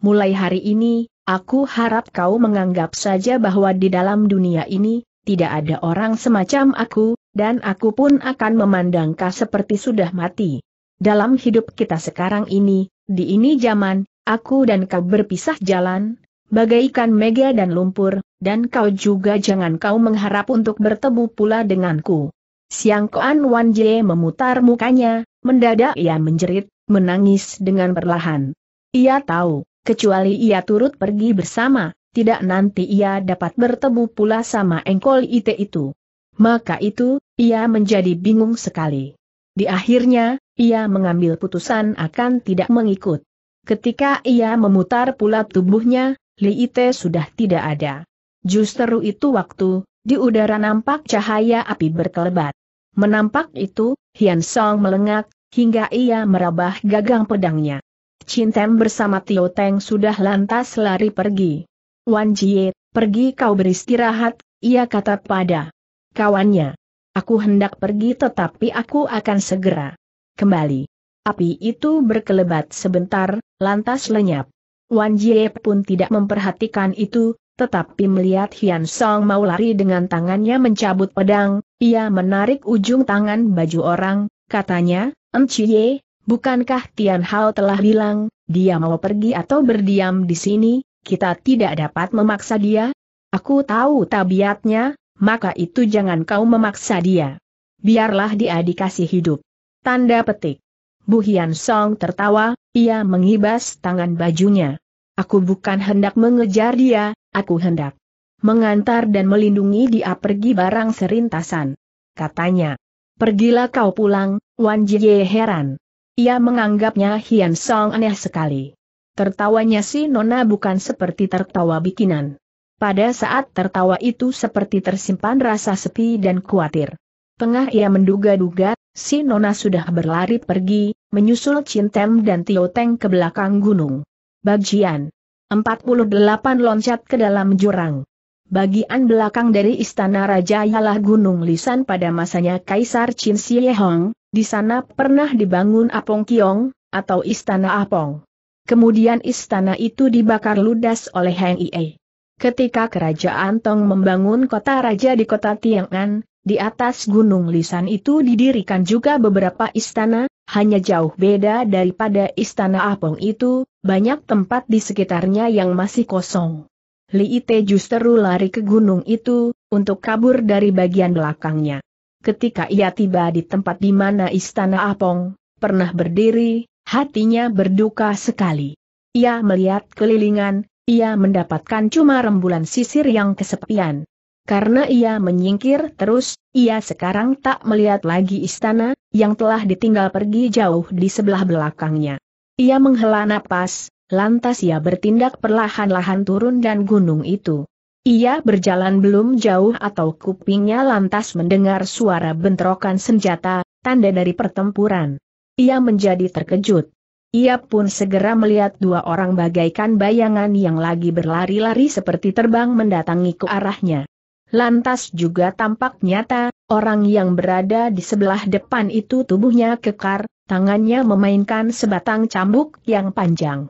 A: Mulai hari ini, Aku harap kau menganggap saja bahwa di dalam dunia ini, tidak ada orang semacam aku, dan aku pun akan memandang kau seperti sudah mati. Dalam hidup kita sekarang ini, di ini zaman, aku dan kau berpisah jalan, bagaikan mega dan lumpur, dan kau juga jangan kau mengharap untuk bertemu pula denganku. Siang Koan Wan Jie memutar mukanya, mendadak ia menjerit, menangis dengan perlahan. Ia tahu, kecuali ia turut pergi bersama, tidak nanti ia dapat bertemu pula sama engkol ite itu. Maka itu, ia menjadi bingung sekali. Di akhirnya, ia mengambil putusan akan tidak mengikut. Ketika ia memutar pula tubuhnya, Li Ite sudah tidak ada. Justru itu waktu, di udara nampak cahaya api berkelebat. Menampak itu, Hian Song melengak, hingga ia merabah gagang pedangnya. Cintem bersama Tio Teng sudah lantas lari pergi. Wan Jie, pergi kau beristirahat, ia kata pada kawannya. Aku hendak pergi tetapi aku akan segera kembali. Api itu berkelebat sebentar, lantas lenyap. Wan Jie pun tidak memperhatikan itu, tetapi melihat Hian Song mau lari dengan tangannya mencabut pedang, ia menarik ujung tangan baju orang, katanya, Enciye, Bukankah Tian Hao telah bilang, dia mau pergi atau berdiam di sini, kita tidak dapat memaksa dia? Aku tahu tabiatnya, maka itu jangan kau memaksa dia. Biarlah dia dikasih hidup. Tanda petik. Bu Hian Song tertawa, ia mengibas tangan bajunya. Aku bukan hendak mengejar dia, aku hendak mengantar dan melindungi dia pergi barang serintasan. Katanya, pergilah kau pulang, Wan Jie heran. Ia menganggapnya Hian Song aneh sekali. Tertawanya si Nona bukan seperti tertawa bikinan. Pada saat tertawa itu seperti tersimpan rasa sepi dan khawatir. Tengah ia menduga-duga, si Nona sudah berlari pergi, menyusul Cintem dan Tio Teng ke belakang gunung. Bagian 48 loncat ke dalam jurang. Bagian belakang dari istana raja ialah Gunung Lisan pada masanya Kaisar Qin Shi Hong, di sana pernah dibangun Apong Kiong, atau Istana Apong. Kemudian istana itu dibakar ludas oleh Heng Ie. Ketika kerajaan Tong membangun kota raja di kota Tiang'an, di atas gunung lisan itu didirikan juga beberapa istana, hanya jauh beda daripada istana Apong itu, banyak tempat di sekitarnya yang masih kosong. Li Ite justru lari ke gunung itu, untuk kabur dari bagian belakangnya. Ketika ia tiba di tempat di mana istana Apong pernah berdiri, hatinya berduka sekali. Ia melihat kelilingan, ia mendapatkan cuma rembulan sisir yang kesepian. Karena ia menyingkir terus, ia sekarang tak melihat lagi istana, yang telah ditinggal pergi jauh di sebelah belakangnya. Ia menghela napas, lantas ia bertindak perlahan-lahan turun dan gunung itu. Ia berjalan belum jauh atau kupingnya lantas mendengar suara bentrokan senjata, tanda dari pertempuran. Ia menjadi terkejut. Ia pun segera melihat dua orang bagaikan bayangan yang lagi berlari-lari seperti terbang mendatangi ke arahnya. Lantas juga tampak nyata, orang yang berada di sebelah depan itu tubuhnya kekar, tangannya memainkan sebatang cambuk yang panjang.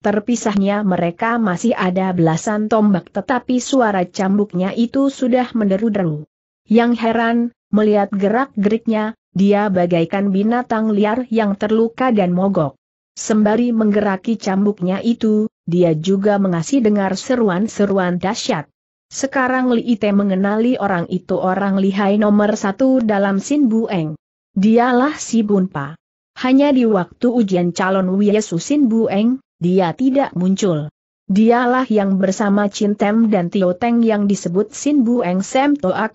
A: Terpisahnya mereka masih ada belasan tombak tetapi suara cambuknya itu sudah menderu-deru. Yang heran, melihat gerak-geriknya, dia bagaikan binatang liar yang terluka dan mogok. Sembari menggeraki cambuknya itu, dia juga mengasih dengar seruan-seruan dahsyat. Sekarang Li Ite mengenali orang itu orang lihai nomor satu dalam Sin Bueng. Dialah si Bunpa. Hanya di waktu ujian calon Wiesu Sin Bueng, dia tidak muncul. Dialah yang bersama Cintem dan Tio Teng yang disebut Sin Bueng Sem Toa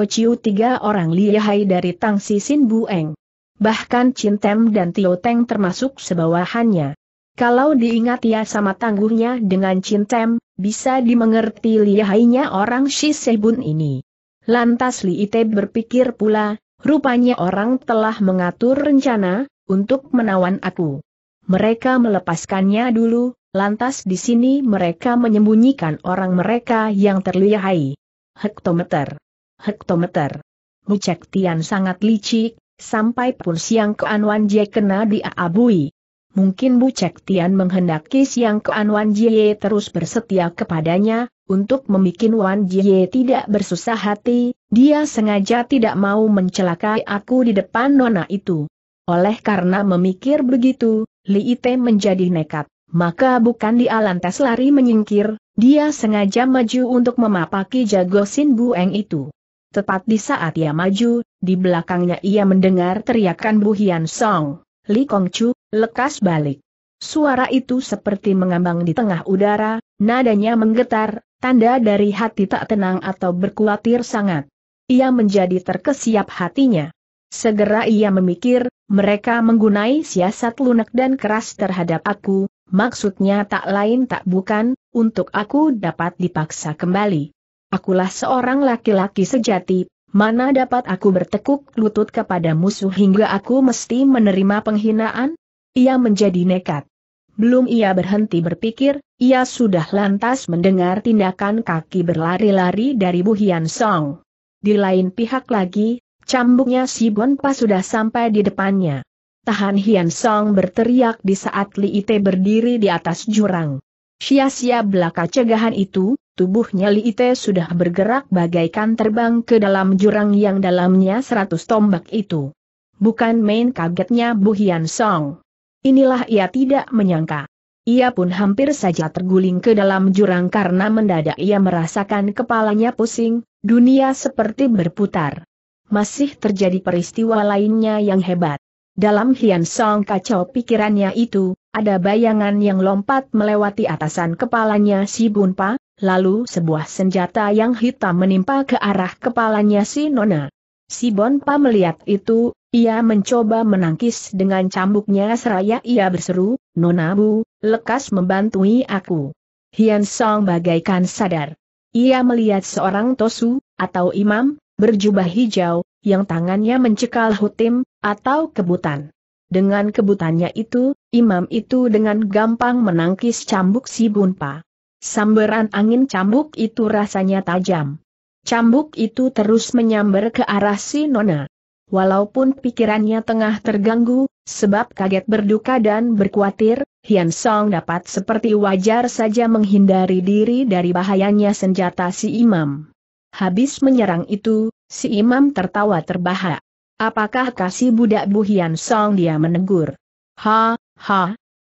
A: O Chiu tiga orang lihai dari Tangsi Sin Bueng. Bahkan Cintem dan Tio Teng termasuk sebawahannya. Kalau diingat ia ya sama tangguhnya dengan Cintem, bisa dimengerti lihainya orang Shisebun ini. Lantas Li Ite berpikir pula, rupanya orang telah mengatur rencana, untuk menawan aku. Mereka melepaskannya dulu, lantas di sini mereka menyembunyikan orang mereka yang terlihai. Hektometer. Hektometer. Mucek Tian sangat licik, sampai pun siang ke Anwan Jie kena diabui. Mungkin Bucek Tian menghendaki siang ke Anwan Jie terus bersetia kepadanya, untuk membuat Wan Jie tidak bersusah hati, dia sengaja tidak mau mencelakai aku di depan nona itu. Oleh karena memikir begitu, Li Ite menjadi nekat, maka bukan di lantas lari menyingkir, dia sengaja maju untuk memapaki jago Sin Bueng itu. Tepat di saat ia maju, di belakangnya ia mendengar teriakan Bu Hian Song, Li Kong Chu, lekas balik. Suara itu seperti mengambang di tengah udara, nadanya menggetar, tanda dari hati tak tenang atau berkuatir sangat. Ia menjadi terkesiap hatinya. Segera ia memikir, mereka menggunai siasat lunak dan keras terhadap aku, maksudnya tak lain tak bukan, untuk aku dapat dipaksa kembali. Akulah seorang laki-laki sejati, mana dapat aku bertekuk lutut kepada musuh hingga aku mesti menerima penghinaan? Ia menjadi nekat. Belum ia berhenti berpikir, ia sudah lantas mendengar tindakan kaki berlari-lari dari Bu Hian Song. Di lain pihak lagi, Cambuknya si Bonpa sudah sampai di depannya. Tahan Hian Song berteriak di saat Li Ite berdiri di atas jurang. Sia-sia belaka cegahan itu, tubuhnya Li Ite sudah bergerak bagaikan terbang ke dalam jurang yang dalamnya seratus tombak itu. Bukan main kagetnya Bu Hian Song. Inilah ia tidak menyangka. Ia pun hampir saja terguling ke dalam jurang karena mendadak ia merasakan kepalanya pusing, dunia seperti berputar masih terjadi peristiwa lainnya yang hebat. Dalam Hian Song kacau pikirannya itu, ada bayangan yang lompat melewati atasan kepalanya si Bunpa, lalu sebuah senjata yang hitam menimpa ke arah kepalanya si Nona. Si Bunpa melihat itu, ia mencoba menangkis dengan cambuknya seraya ia berseru, Nona Bu, lekas membantui aku. Hian Song bagaikan sadar. Ia melihat seorang tosu, atau imam, berjubah hijau, yang tangannya mencekal hutim, atau kebutan. Dengan kebutannya itu, imam itu dengan gampang menangkis cambuk si Bunpa. Sambaran angin cambuk itu rasanya tajam. Cambuk itu terus menyambar ke arah si Nona. Walaupun pikirannya tengah terganggu, sebab kaget berduka dan berkuatir, Hian Song dapat seperti wajar saja menghindari diri dari bahayanya senjata si imam. Habis menyerang itu, si imam tertawa terbahak. Apakah kasih budak Buhian Song dia menegur? Ha, ha,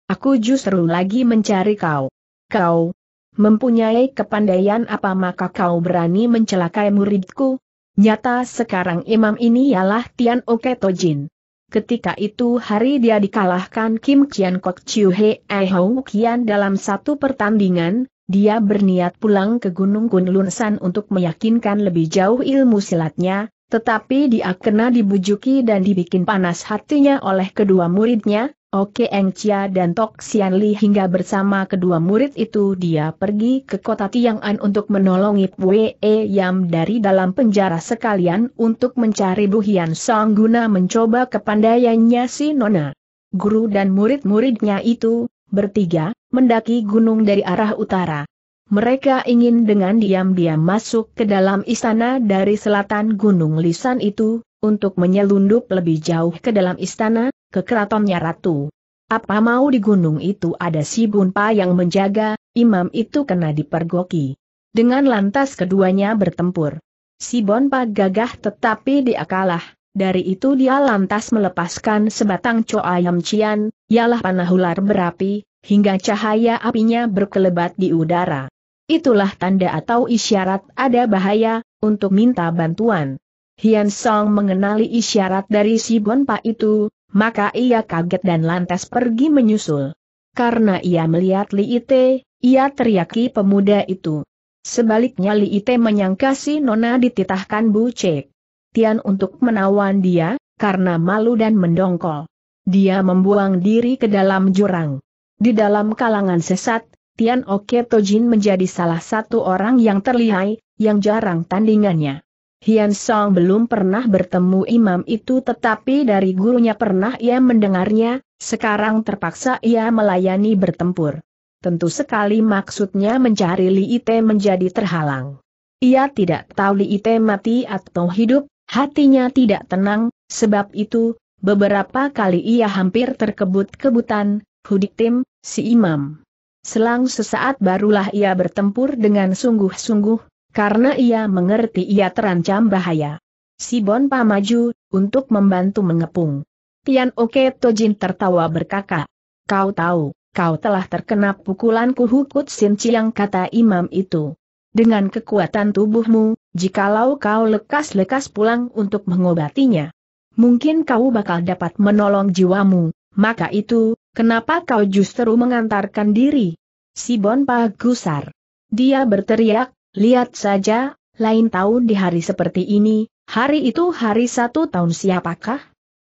A: aku justru lagi mencari kau. Kau mempunyai kepandaian apa maka kau berani mencelakai muridku? Nyata sekarang imam ini ialah Tian Oke Tojin. Ketika itu hari dia dikalahkan Kim Kian Kok Chiu Hei Ai Hou Kian dalam satu pertandingan, dia berniat pulang ke Gunung Kunlunsan untuk meyakinkan lebih jauh ilmu silatnya, tetapi dia kena dibujuki dan dibikin panas hatinya oleh kedua muridnya, Oke Eng Chia dan Tok Sian Li hingga bersama kedua murid itu dia pergi ke kota Tiang'an untuk menolongi Pue E Yam dari dalam penjara sekalian untuk mencari Bu Hian Song guna mencoba kepandaiannya si Nona. Guru dan murid-muridnya itu, bertiga, mendaki gunung dari arah utara. Mereka ingin dengan diam-diam masuk ke dalam istana dari selatan Gunung Lisan itu, untuk menyelundup lebih jauh ke dalam istana, ke keratonnya Ratu. Apa mau di gunung itu ada si Bunpa yang menjaga, imam itu kena dipergoki. Dengan lantas keduanya bertempur. Si Bonpa gagah tetapi dia kalah, dari itu dia lantas melepaskan sebatang co ayam cian, ialah panah ular berapi, hingga cahaya apinya berkelebat di udara. Itulah tanda atau isyarat ada bahaya, untuk minta bantuan. Hian Song mengenali isyarat dari si Bonpa itu, maka ia kaget dan lantas pergi menyusul. Karena ia melihat Li Ite, ia teriaki pemuda itu. Sebaliknya Li Ite menyangka si Nona dititahkan Bu Cek. Tian untuk menawan dia, karena malu dan mendongkol. Dia membuang diri ke dalam jurang. Di dalam kalangan sesat, Tian Oke Tojin menjadi salah satu orang yang terlihai, yang jarang tandingannya. Hian Song belum pernah bertemu imam itu tetapi dari gurunya pernah ia mendengarnya, sekarang terpaksa ia melayani bertempur. Tentu sekali maksudnya mencari Li Ite menjadi terhalang. Ia tidak tahu Li Ite mati atau hidup, Hatinya tidak tenang, sebab itu, beberapa kali ia hampir terkebut-kebutan, Hudik Tim, si imam. Selang sesaat barulah ia bertempur dengan sungguh-sungguh, karena ia mengerti ia terancam bahaya. Si Bonpa maju, untuk membantu mengepung. Tian Oke Tojin tertawa berkakak. Kau tahu, kau telah terkena pukulan kuhukut Sin cilang kata imam itu. Dengan kekuatan tubuhmu, jikalau kau lekas-lekas pulang untuk mengobatinya. Mungkin kau bakal dapat menolong jiwamu, maka itu, kenapa kau justru mengantarkan diri? Si Bonpa gusar. Dia berteriak, lihat saja, lain tahun di hari seperti ini, hari itu hari satu tahun siapakah?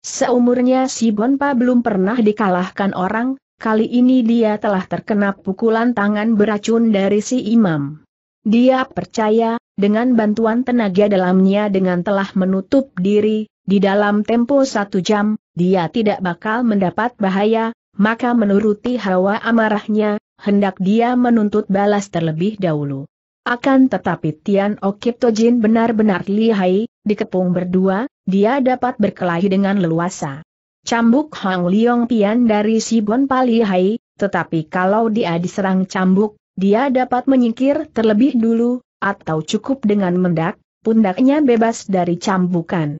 A: Seumurnya si Bonpa belum pernah dikalahkan orang, kali ini dia telah terkena pukulan tangan beracun dari si imam. Dia percaya, dengan bantuan tenaga dalamnya dengan telah menutup diri, di dalam tempo satu jam, dia tidak bakal mendapat bahaya, maka menuruti hawa amarahnya, hendak dia menuntut balas terlebih dahulu. Akan tetapi Tian Okiptojin benar-benar lihai, dikepung berdua, dia dapat berkelahi dengan leluasa. Cambuk Hang Liong Pian dari Sibon Palihai, tetapi kalau dia diserang cambuk, dia dapat menyingkir terlebih dulu, atau cukup dengan mendak, pundaknya bebas dari cambukan.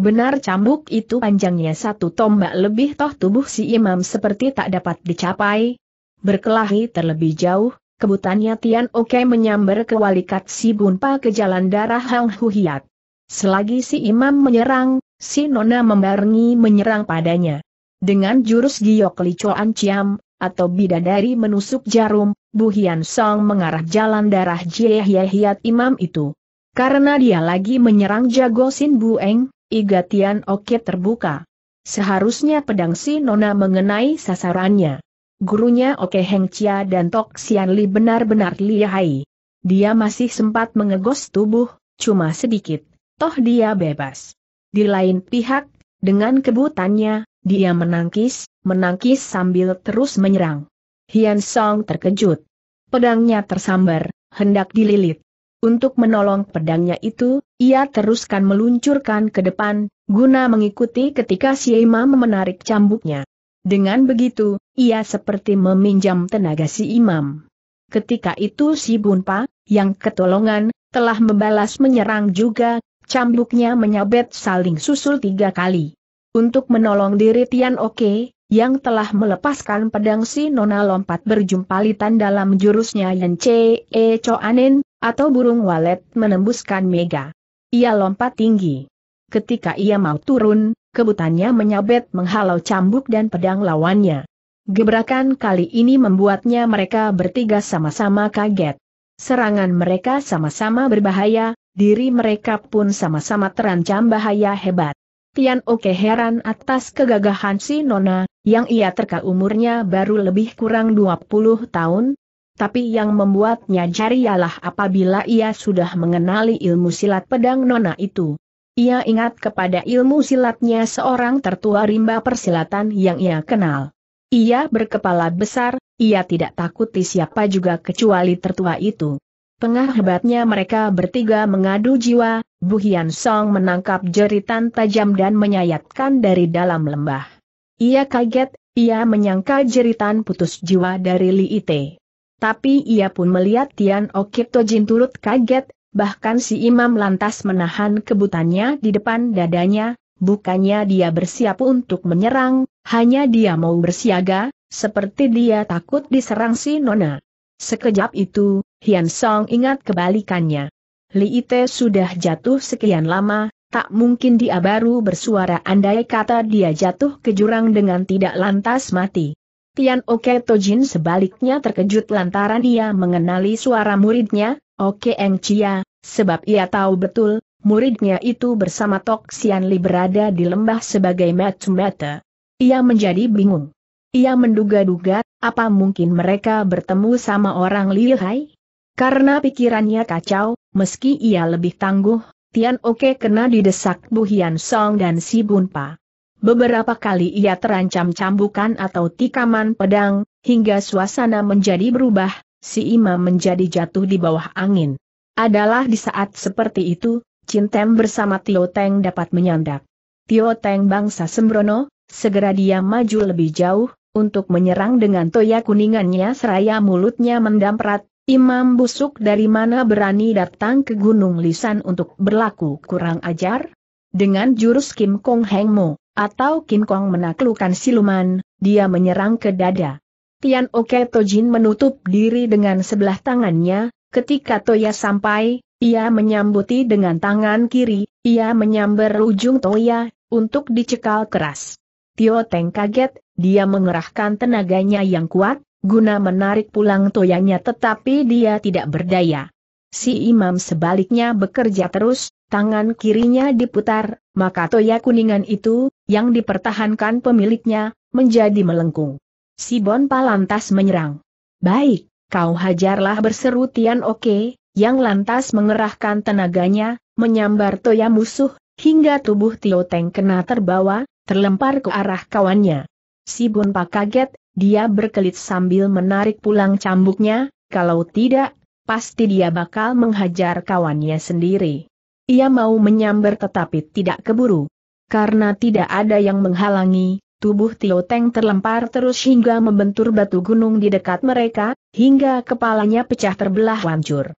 A: Benar cambuk itu panjangnya satu tombak lebih toh tubuh si imam seperti tak dapat dicapai. Berkelahi terlebih jauh, kebutannya Tian Oke menyambar ke walikat si Bunpa ke jalan darah Hang Huhiat. Selagi si imam menyerang, si nona membarengi menyerang padanya. Dengan jurus giok licoan ciam, atau bidadari menusuk jarum, Bu Hian Song mengarah jalan darah Hiat imam itu. Karena dia lagi menyerang jago Sin Bueng, Igatian Oke terbuka. Seharusnya pedang si Nona mengenai sasarannya. Gurunya Oke Heng Chia dan Tok Sian Li benar-benar lihai. Dia masih sempat mengegos tubuh, cuma sedikit, toh dia bebas. Di lain pihak, dengan kebutannya, dia menangkis, menangkis sambil terus menyerang. Hian Song terkejut. Pedangnya tersambar, hendak dililit. Untuk menolong pedangnya itu, ia teruskan meluncurkan ke depan, guna mengikuti ketika Siema menarik cambuknya. Dengan begitu, ia seperti meminjam tenaga si imam. Ketika itu si Bunpa, yang ketolongan, telah membalas menyerang juga, cambuknya menyabet saling susul tiga kali. Untuk menolong diri Tian Oke, yang telah melepaskan pedang si Nona lompat berjumpalitan dalam jurusnya Yan Che E Choanin, atau burung walet menembuskan Mega. Ia lompat tinggi. Ketika ia mau turun, kebutannya menyabet menghalau cambuk dan pedang lawannya. Gebrakan kali ini membuatnya mereka bertiga sama-sama kaget. Serangan mereka sama-sama berbahaya, diri mereka pun sama-sama terancam bahaya hebat. Tian Oke heran atas kegagahan si Nona, yang ia terka umurnya baru lebih kurang 20 tahun, tapi yang membuatnya jarialah apabila ia sudah mengenali ilmu silat pedang Nona itu. Ia ingat kepada ilmu silatnya seorang tertua rimba persilatan yang ia kenal. Ia berkepala besar, ia tidak takuti siapa juga kecuali tertua itu. Tengah hebatnya mereka bertiga mengadu jiwa, Bu Hian Song menangkap jeritan tajam dan menyayatkan dari dalam lembah. Ia kaget, ia menyangka jeritan putus jiwa dari Li Ite. Tapi ia pun melihat Tian Okip Tojin turut kaget, bahkan si imam lantas menahan kebutannya di depan dadanya, bukannya dia bersiap untuk menyerang, hanya dia mau bersiaga, seperti dia takut diserang si Nona. Sekejap itu, Hian Song ingat kebalikannya. Li Ite sudah jatuh sekian lama, tak mungkin dia baru bersuara andai kata dia jatuh ke jurang dengan tidak lantas mati. Tian Oke Tojin sebaliknya terkejut lantaran ia mengenali suara muridnya, Oke Eng Chia, sebab ia tahu betul, muridnya itu bersama Tok Sian Li berada di lembah sebagai mata Ia menjadi bingung. Ia menduga-duga, apa mungkin mereka bertemu sama orang Hai? Karena pikirannya kacau, meski ia lebih tangguh, Tian Oke kena didesak Bu Hian Song dan Si Bunpa. Beberapa kali ia terancam cambukan atau tikaman pedang, hingga suasana menjadi berubah, si imam menjadi jatuh di bawah angin. Adalah di saat seperti itu, Cintem bersama Tio Teng dapat menyandak. Tio Teng bangsa sembrono, segera dia maju lebih jauh, untuk menyerang dengan toya kuningannya seraya mulutnya mendamprat, Imam busuk dari mana berani datang ke Gunung Lisan untuk berlaku kurang ajar? Dengan jurus Kim Kong Heng Mo, atau Kim Kong menaklukkan siluman, dia menyerang ke dada. Tian Oke Tojin menutup diri dengan sebelah tangannya, ketika Toya sampai, ia menyambuti dengan tangan kiri, ia menyambar ujung Toya, untuk dicekal keras. Tio Teng kaget, dia mengerahkan tenaganya yang kuat, guna menarik pulang toyanya tetapi dia tidak berdaya. Si imam sebaliknya bekerja terus, tangan kirinya diputar, maka toya kuningan itu, yang dipertahankan pemiliknya, menjadi melengkung. Si Bonpa lantas menyerang. Baik, kau hajarlah berseru Tian Oke, yang lantas mengerahkan tenaganya, menyambar toya musuh, hingga tubuh Tio Teng kena terbawa, terlempar ke arah kawannya. Si Bonpa kaget, dia berkelit sambil menarik pulang cambuknya, kalau tidak, pasti dia bakal menghajar kawannya sendiri. Ia mau menyambar tetapi tidak keburu. Karena tidak ada yang menghalangi, tubuh Tio Teng terlempar terus hingga membentur batu gunung di dekat mereka, hingga kepalanya pecah terbelah hancur.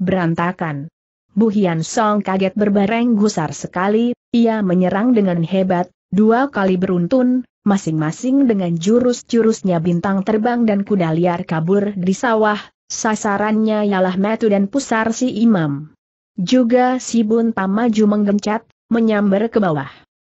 A: Berantakan. Bu Hian Song kaget berbareng gusar sekali, ia menyerang dengan hebat, dua kali beruntun, masing-masing dengan jurus-jurusnya bintang terbang dan kuda liar kabur di sawah, sasarannya ialah metu dan pusar si imam. Juga si Bunta maju menggencat, menyambar ke bawah.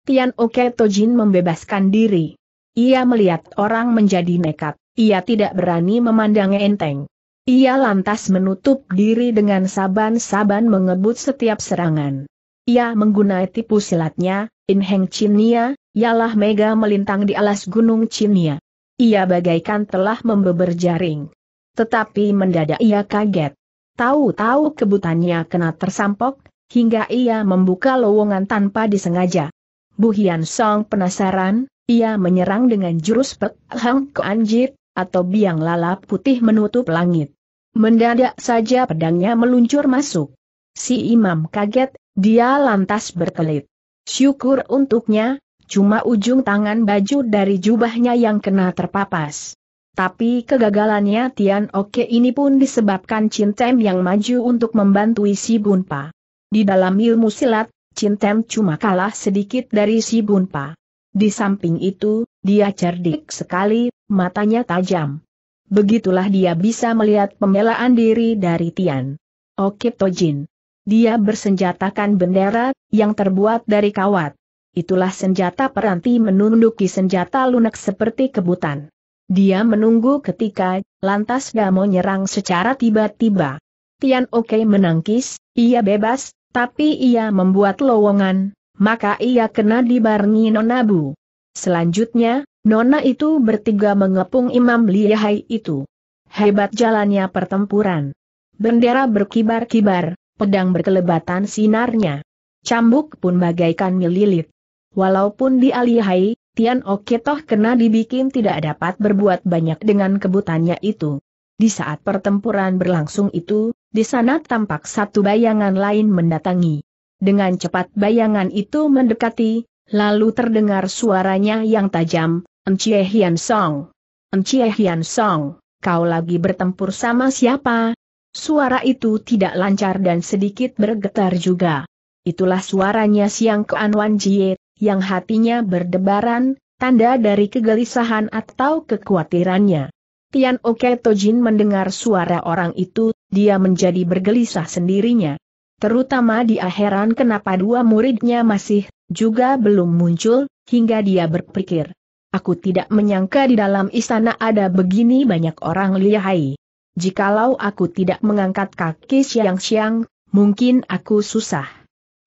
A: Tian Oke Tojin membebaskan diri. Ia melihat orang menjadi nekat, ia tidak berani memandang enteng. Ia lantas menutup diri dengan saban-saban mengebut setiap serangan. Ia menggunakan tipu silatnya, In Heng Chinia, ialah mega melintang di alas gunung Cinia. Ia bagaikan telah membeber jaring. Tetapi mendadak ia kaget. Tahu-tahu kebutannya kena tersampok, hingga ia membuka lowongan tanpa disengaja. Bu Hian Song penasaran, ia menyerang dengan jurus Pek Hang Anjit, atau biang lalap putih menutup langit. Mendadak saja pedangnya meluncur masuk. Si imam kaget, dia lantas berkelit. Syukur untuknya, Cuma ujung tangan baju dari jubahnya yang kena terpapas. Tapi kegagalannya Tian Oke ini pun disebabkan Cintem yang maju untuk membantu si Bunpa. Di dalam ilmu silat, Cintem cuma kalah sedikit dari si Bunpa. Di samping itu, dia cerdik sekali, matanya tajam. Begitulah dia bisa melihat pembelaan diri dari Tian. Oke Tojin. Dia bersenjatakan bendera, yang terbuat dari kawat itulah senjata peranti menunduki senjata lunak seperti kebutan. Dia menunggu ketika, lantas mau nyerang secara tiba-tiba. Tian Oke menangkis, ia bebas, tapi ia membuat lowongan, maka ia kena dibarengi Nona Bu. Selanjutnya, Nona itu bertiga mengepung Imam Lihai itu. Hebat jalannya pertempuran. Bendera berkibar-kibar, pedang berkelebatan sinarnya. Cambuk pun bagaikan mililit. Walaupun dialihai, Tian Oke toh kena dibikin tidak dapat berbuat banyak dengan kebutannya itu. Di saat pertempuran berlangsung itu, di sana tampak satu bayangan lain mendatangi. Dengan cepat bayangan itu mendekati, lalu terdengar suaranya yang tajam, Encie Hian Song. Encie Hian Song, kau lagi bertempur sama siapa? Suara itu tidak lancar dan sedikit bergetar juga. Itulah suaranya Siang Kuan Wan Jie, yang hatinya berdebaran, tanda dari kegelisahan atau kekhawatirannya. Tian Oke Tojin mendengar suara orang itu, dia menjadi bergelisah sendirinya. Terutama di akhiran kenapa dua muridnya masih juga belum muncul, hingga dia berpikir. Aku tidak menyangka di dalam istana ada begini banyak orang lihai. Jikalau aku tidak mengangkat kaki siang-siang, mungkin aku susah.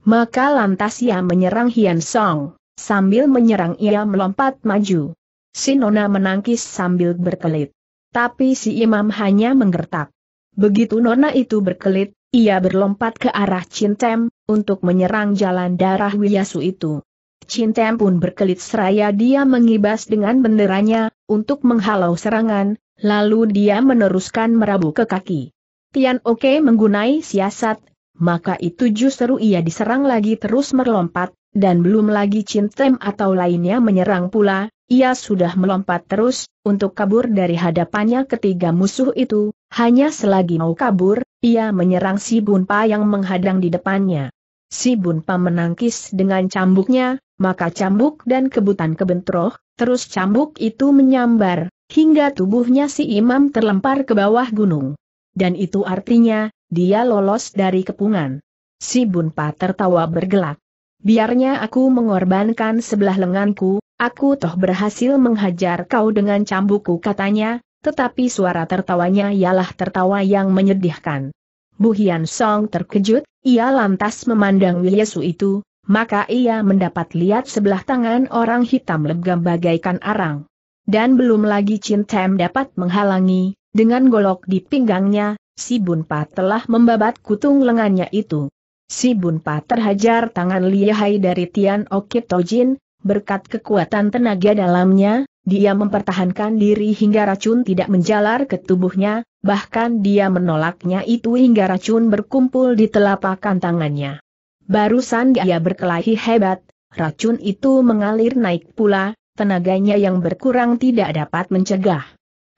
A: Maka lantas ia menyerang Hian Song, sambil menyerang ia melompat maju. Si Nona menangkis sambil berkelit. Tapi si imam hanya menggertak. Begitu Nona itu berkelit, ia berlompat ke arah Cintem, untuk menyerang jalan darah Wiyasu itu. Cintem pun berkelit seraya dia mengibas dengan benderanya, untuk menghalau serangan, lalu dia meneruskan merabu ke kaki. Tian Oke menggunai siasat maka itu justru ia diserang lagi terus melompat, dan belum lagi Cintem atau lainnya menyerang pula, ia sudah melompat terus, untuk kabur dari hadapannya ketiga musuh itu, hanya selagi mau kabur, ia menyerang si Bunpa yang menghadang di depannya. Si Bunpa menangkis dengan cambuknya, maka cambuk dan kebutan kebentroh, terus cambuk itu menyambar, hingga tubuhnya si imam terlempar ke bawah gunung. Dan itu artinya, dia lolos dari kepungan. Si Bunpa tertawa bergelak. Biarnya aku mengorbankan sebelah lenganku, aku toh berhasil menghajar kau dengan cambukku katanya, tetapi suara tertawanya ialah tertawa yang menyedihkan. Bu Hian Song terkejut, ia lantas memandang Yesu itu, maka ia mendapat lihat sebelah tangan orang hitam legam bagaikan arang. Dan belum lagi Chin Tem dapat menghalangi, dengan golok di pinggangnya, si Bunpa telah membabat kutung lengannya itu. Si Bunpa terhajar tangan lihai dari Tian Okitojin, berkat kekuatan tenaga dalamnya, dia mempertahankan diri hingga racun tidak menjalar ke tubuhnya, bahkan dia menolaknya itu hingga racun berkumpul di telapakan tangannya. Barusan dia berkelahi hebat, racun itu mengalir naik pula, tenaganya yang berkurang tidak dapat mencegah.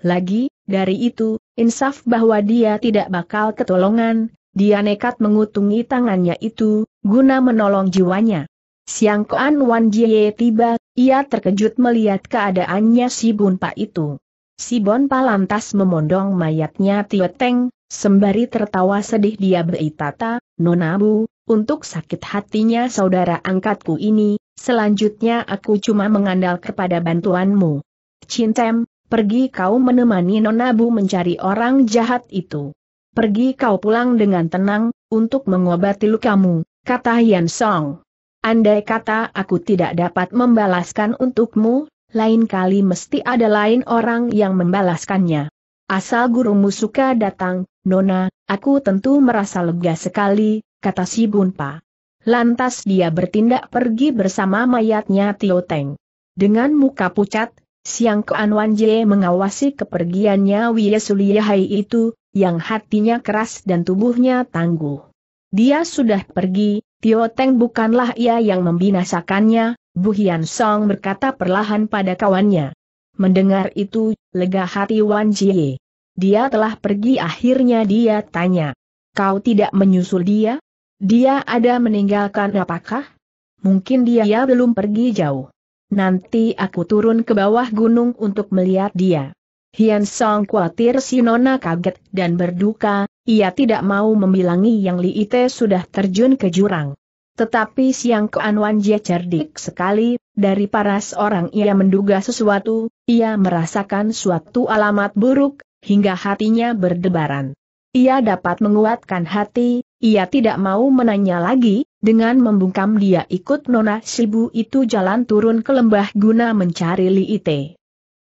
A: Lagi, dari itu, Insaf bahwa dia tidak bakal ketolongan, dia nekat mengutungi tangannya itu, guna menolong jiwanya. Siang Koan Wan Jie tiba, ia terkejut melihat keadaannya si Bunpa itu. Si Bonpa lantas memondong mayatnya Tio Teng, sembari tertawa sedih dia beritata, Nonabu, untuk sakit hatinya saudara angkatku ini, selanjutnya aku cuma mengandal kepada bantuanmu. Cintem, Pergi kau menemani Nonabu mencari orang jahat itu. Pergi kau pulang dengan tenang, untuk mengobati lukamu, kata Yan Song. Andai kata aku tidak dapat membalaskan untukmu, lain kali mesti ada lain orang yang membalaskannya. Asal gurumu suka datang, Nona, aku tentu merasa lega sekali, kata si Bunpa. Lantas dia bertindak pergi bersama mayatnya Tio Teng. Dengan muka pucat, Siang Kuan Wan Jie mengawasi kepergiannya Wie Suliyahai itu, yang hatinya keras dan tubuhnya tangguh. Dia sudah pergi, Tio Teng bukanlah ia yang membinasakannya, Bu Hian Song berkata perlahan pada kawannya. Mendengar itu, lega hati Wan Jie. Dia telah pergi akhirnya dia tanya. Kau tidak menyusul dia? Dia ada meninggalkan apakah? Mungkin dia belum pergi jauh nanti aku turun ke bawah gunung untuk melihat dia. Hian Song khawatir si Nona kaget dan berduka, ia tidak mau membilangi yang Li Ite sudah terjun ke jurang. Tetapi siang Kuan Wan Jie cerdik sekali, dari paras orang ia menduga sesuatu, ia merasakan suatu alamat buruk, hingga hatinya berdebaran. Ia dapat menguatkan hati, ia tidak mau menanya lagi, dengan membungkam dia ikut Nona Sibu itu jalan turun ke lembah guna mencari Li Ite.